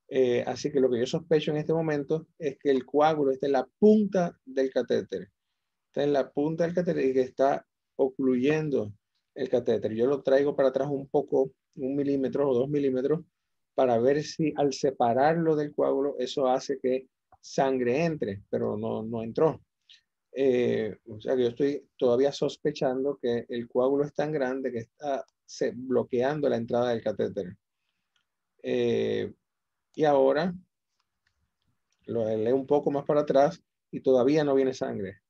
Eh, así que lo que yo sospecho en este momento es que el coágulo está en la punta del catéter. Está en la punta del catéter y que está ocluyendo el catéter. Yo lo traigo para atrás un poco un milímetro o dos milímetros para ver si al separarlo del coágulo eso hace que sangre entre, pero no, no entró. Eh, o sea que yo estoy todavía sospechando que el coágulo es tan grande que está se, bloqueando la entrada del catéter. Eh, y ahora lo leo un poco más para atrás y todavía no viene sangre.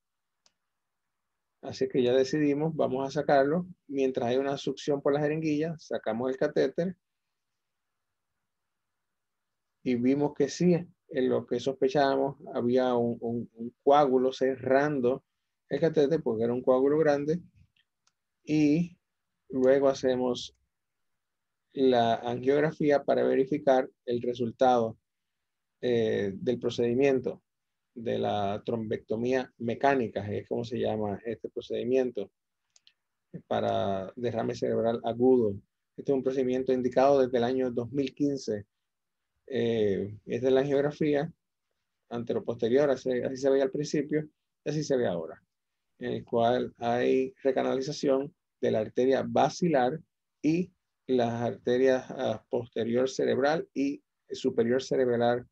Así que ya decidimos, vamos a sacarlo. Mientras hay una succión por la jeringuilla, sacamos el catéter y vimos que sí, en lo que sospechábamos, había un, coágulo cerrando el catéter porque era un coágulo grande y luego hacemos la angiografía para verificar el resultado eh, del procedimiento de la trombectomía mecánica, es como se llama este procedimiento para derrame cerebral agudo. Este es un procedimiento indicado desde el año 2015. Eh, es de la angiografía anteroposterior, así, así se veía al principio, así se ve ahora, en el cual hay recanalización de la arteria basilar y las arterias ah, posterior cerebral y superior cerebral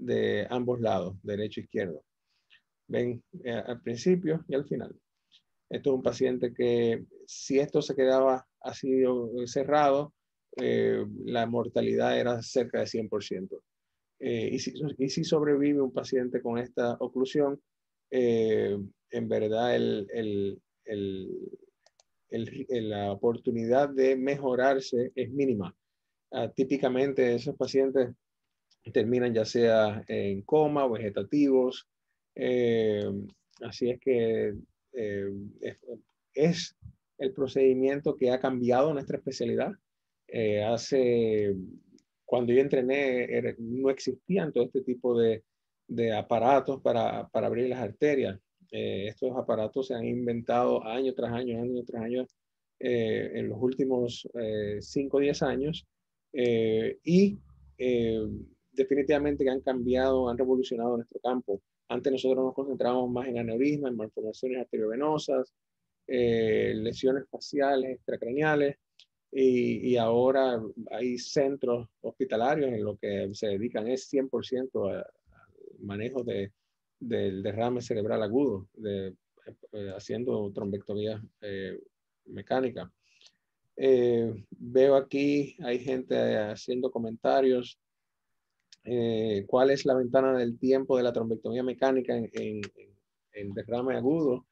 de ambos lados, derecho e izquierdo. Ven eh, al principio y al final. Esto es un paciente que si esto se quedaba así eh, cerrado, eh, la mortalidad era cerca de 100%. y, si, sobrevive un paciente con esta oclusión, en verdad la oportunidad de mejorarse es mínima. Ah, típicamente esos pacientes terminan ya sea en coma, vegetativos. Eh, así es que eh, es, el procedimiento que ha cambiado nuestra especialidad. Eh, hace, cuando yo entrené, no existían todo este tipo de, de aparatos para, para, abrir las arterias. estos aparatos se han inventado año tras año, año tras año, en los últimos 5 o 10 años. y definitivamente que han cambiado, han revolucionado nuestro campo. Antes nosotros nos concentrábamos más en aneurismas, en malformaciones arteriovenosas, eh, lesiones faciales, extracraneales, y, ahora hay centros hospitalarios en los que se dedican es 100% al manejo del derrame cerebral agudo, eh, haciendo trombectomía eh, mecánica. veo aquí, hay gente haciendo comentarios eh, cuál es la ventana del tiempo de la trombectomía mecánica en, en, derrame agudo.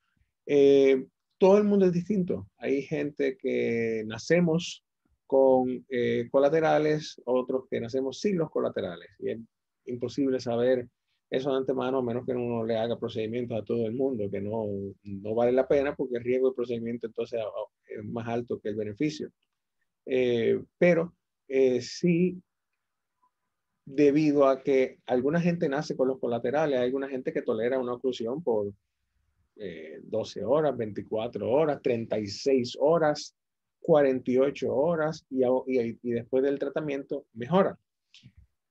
Eh, todo el mundo es distinto. Hay gente que nacemos con eh, colaterales, otros que nacemos sin los colaterales. Y es imposible saber eso de antemano, a menos que uno le haga procedimientos a todo el mundo, que no, no vale la pena porque el riesgo de procedimiento entonces es más alto que el beneficio. pero eh, sí debido a que alguna gente nace con los colaterales, hay alguna gente que tolera una oclusión por 12 eh, horas, 24 horas, 36 horas, 48 horas y, y, y después del tratamiento mejora.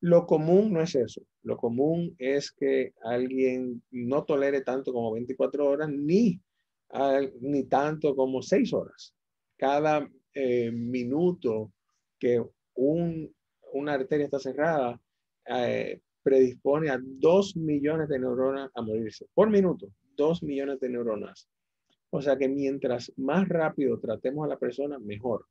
Lo común no es eso. Lo común es que alguien no tolere tanto como 24 horas ni, ni tanto como 6 horas. Cada eh, minuto que una arteria está cerrada eh, predispone a 2 millones de neuronas a morirse por minuto, dos millones de neuronas. O sea que mientras más rápido tratemos a la persona, mejor.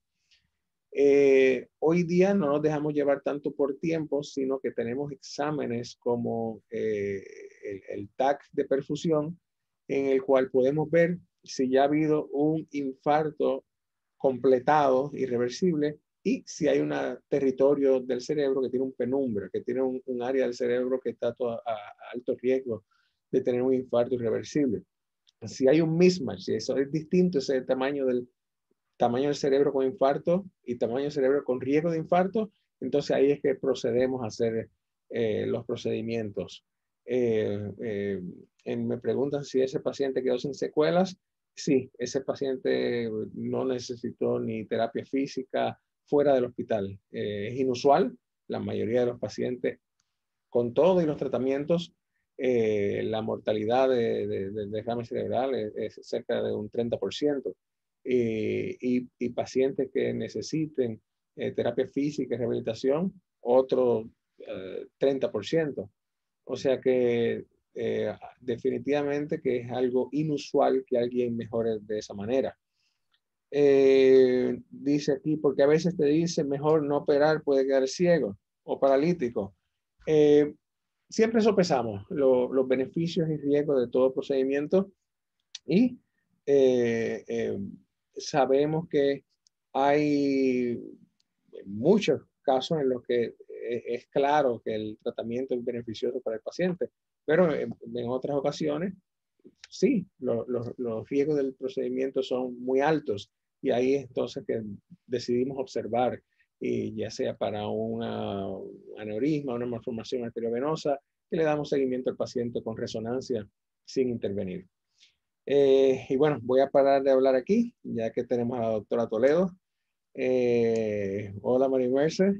Eh, hoy día no nos dejamos llevar tanto por tiempo, sino que tenemos exámenes como eh, el TAC de perfusión, en el cual podemos ver si ya ha habido un infarto completado, irreversible, y si hay un territorio del cerebro que tiene un penumbra, que tiene un, área del cerebro que está a, alto riesgo de tener un infarto irreversible. Si hay un mismatch, si eso es distinto, ese tamaño del, tamaño del cerebro con infarto y tamaño del cerebro con riesgo de infarto, entonces ahí es que procedemos a hacer eh, los procedimientos. Eh, eh, me preguntan si ese paciente quedó sin secuelas. Sí, ese paciente no necesitó ni terapia física, fuera del hospital. Eh, es inusual, la mayoría de los pacientes, con todos los tratamientos, eh, la mortalidad de, de, cerebral es, cerca de un 30%. y, y, pacientes que necesiten eh, terapia física y rehabilitación, otro 30%. O sea que definitivamente que es algo inusual que alguien mejore de esa manera. Eh, dice aquí, porque a veces te dice mejor no operar, puede quedar ciego o paralítico. Eh, siempre sopesamos los beneficios y riesgos de todo procedimiento y eh, sabemos que hay muchos casos en los que es claro que el tratamiento es beneficioso para el paciente, pero en otras ocasiones sí, los riesgos del procedimiento son muy altos y ahí entonces que decidimos observar, y eh, ya sea para un aneurisma, una malformación arteriovenosa, que le damos seguimiento al paciente con resonancia sin intervenir. Eh, y bueno, voy a parar de hablar aquí, ya que tenemos a la doctora Toledo. Eh, hola, María Mercer.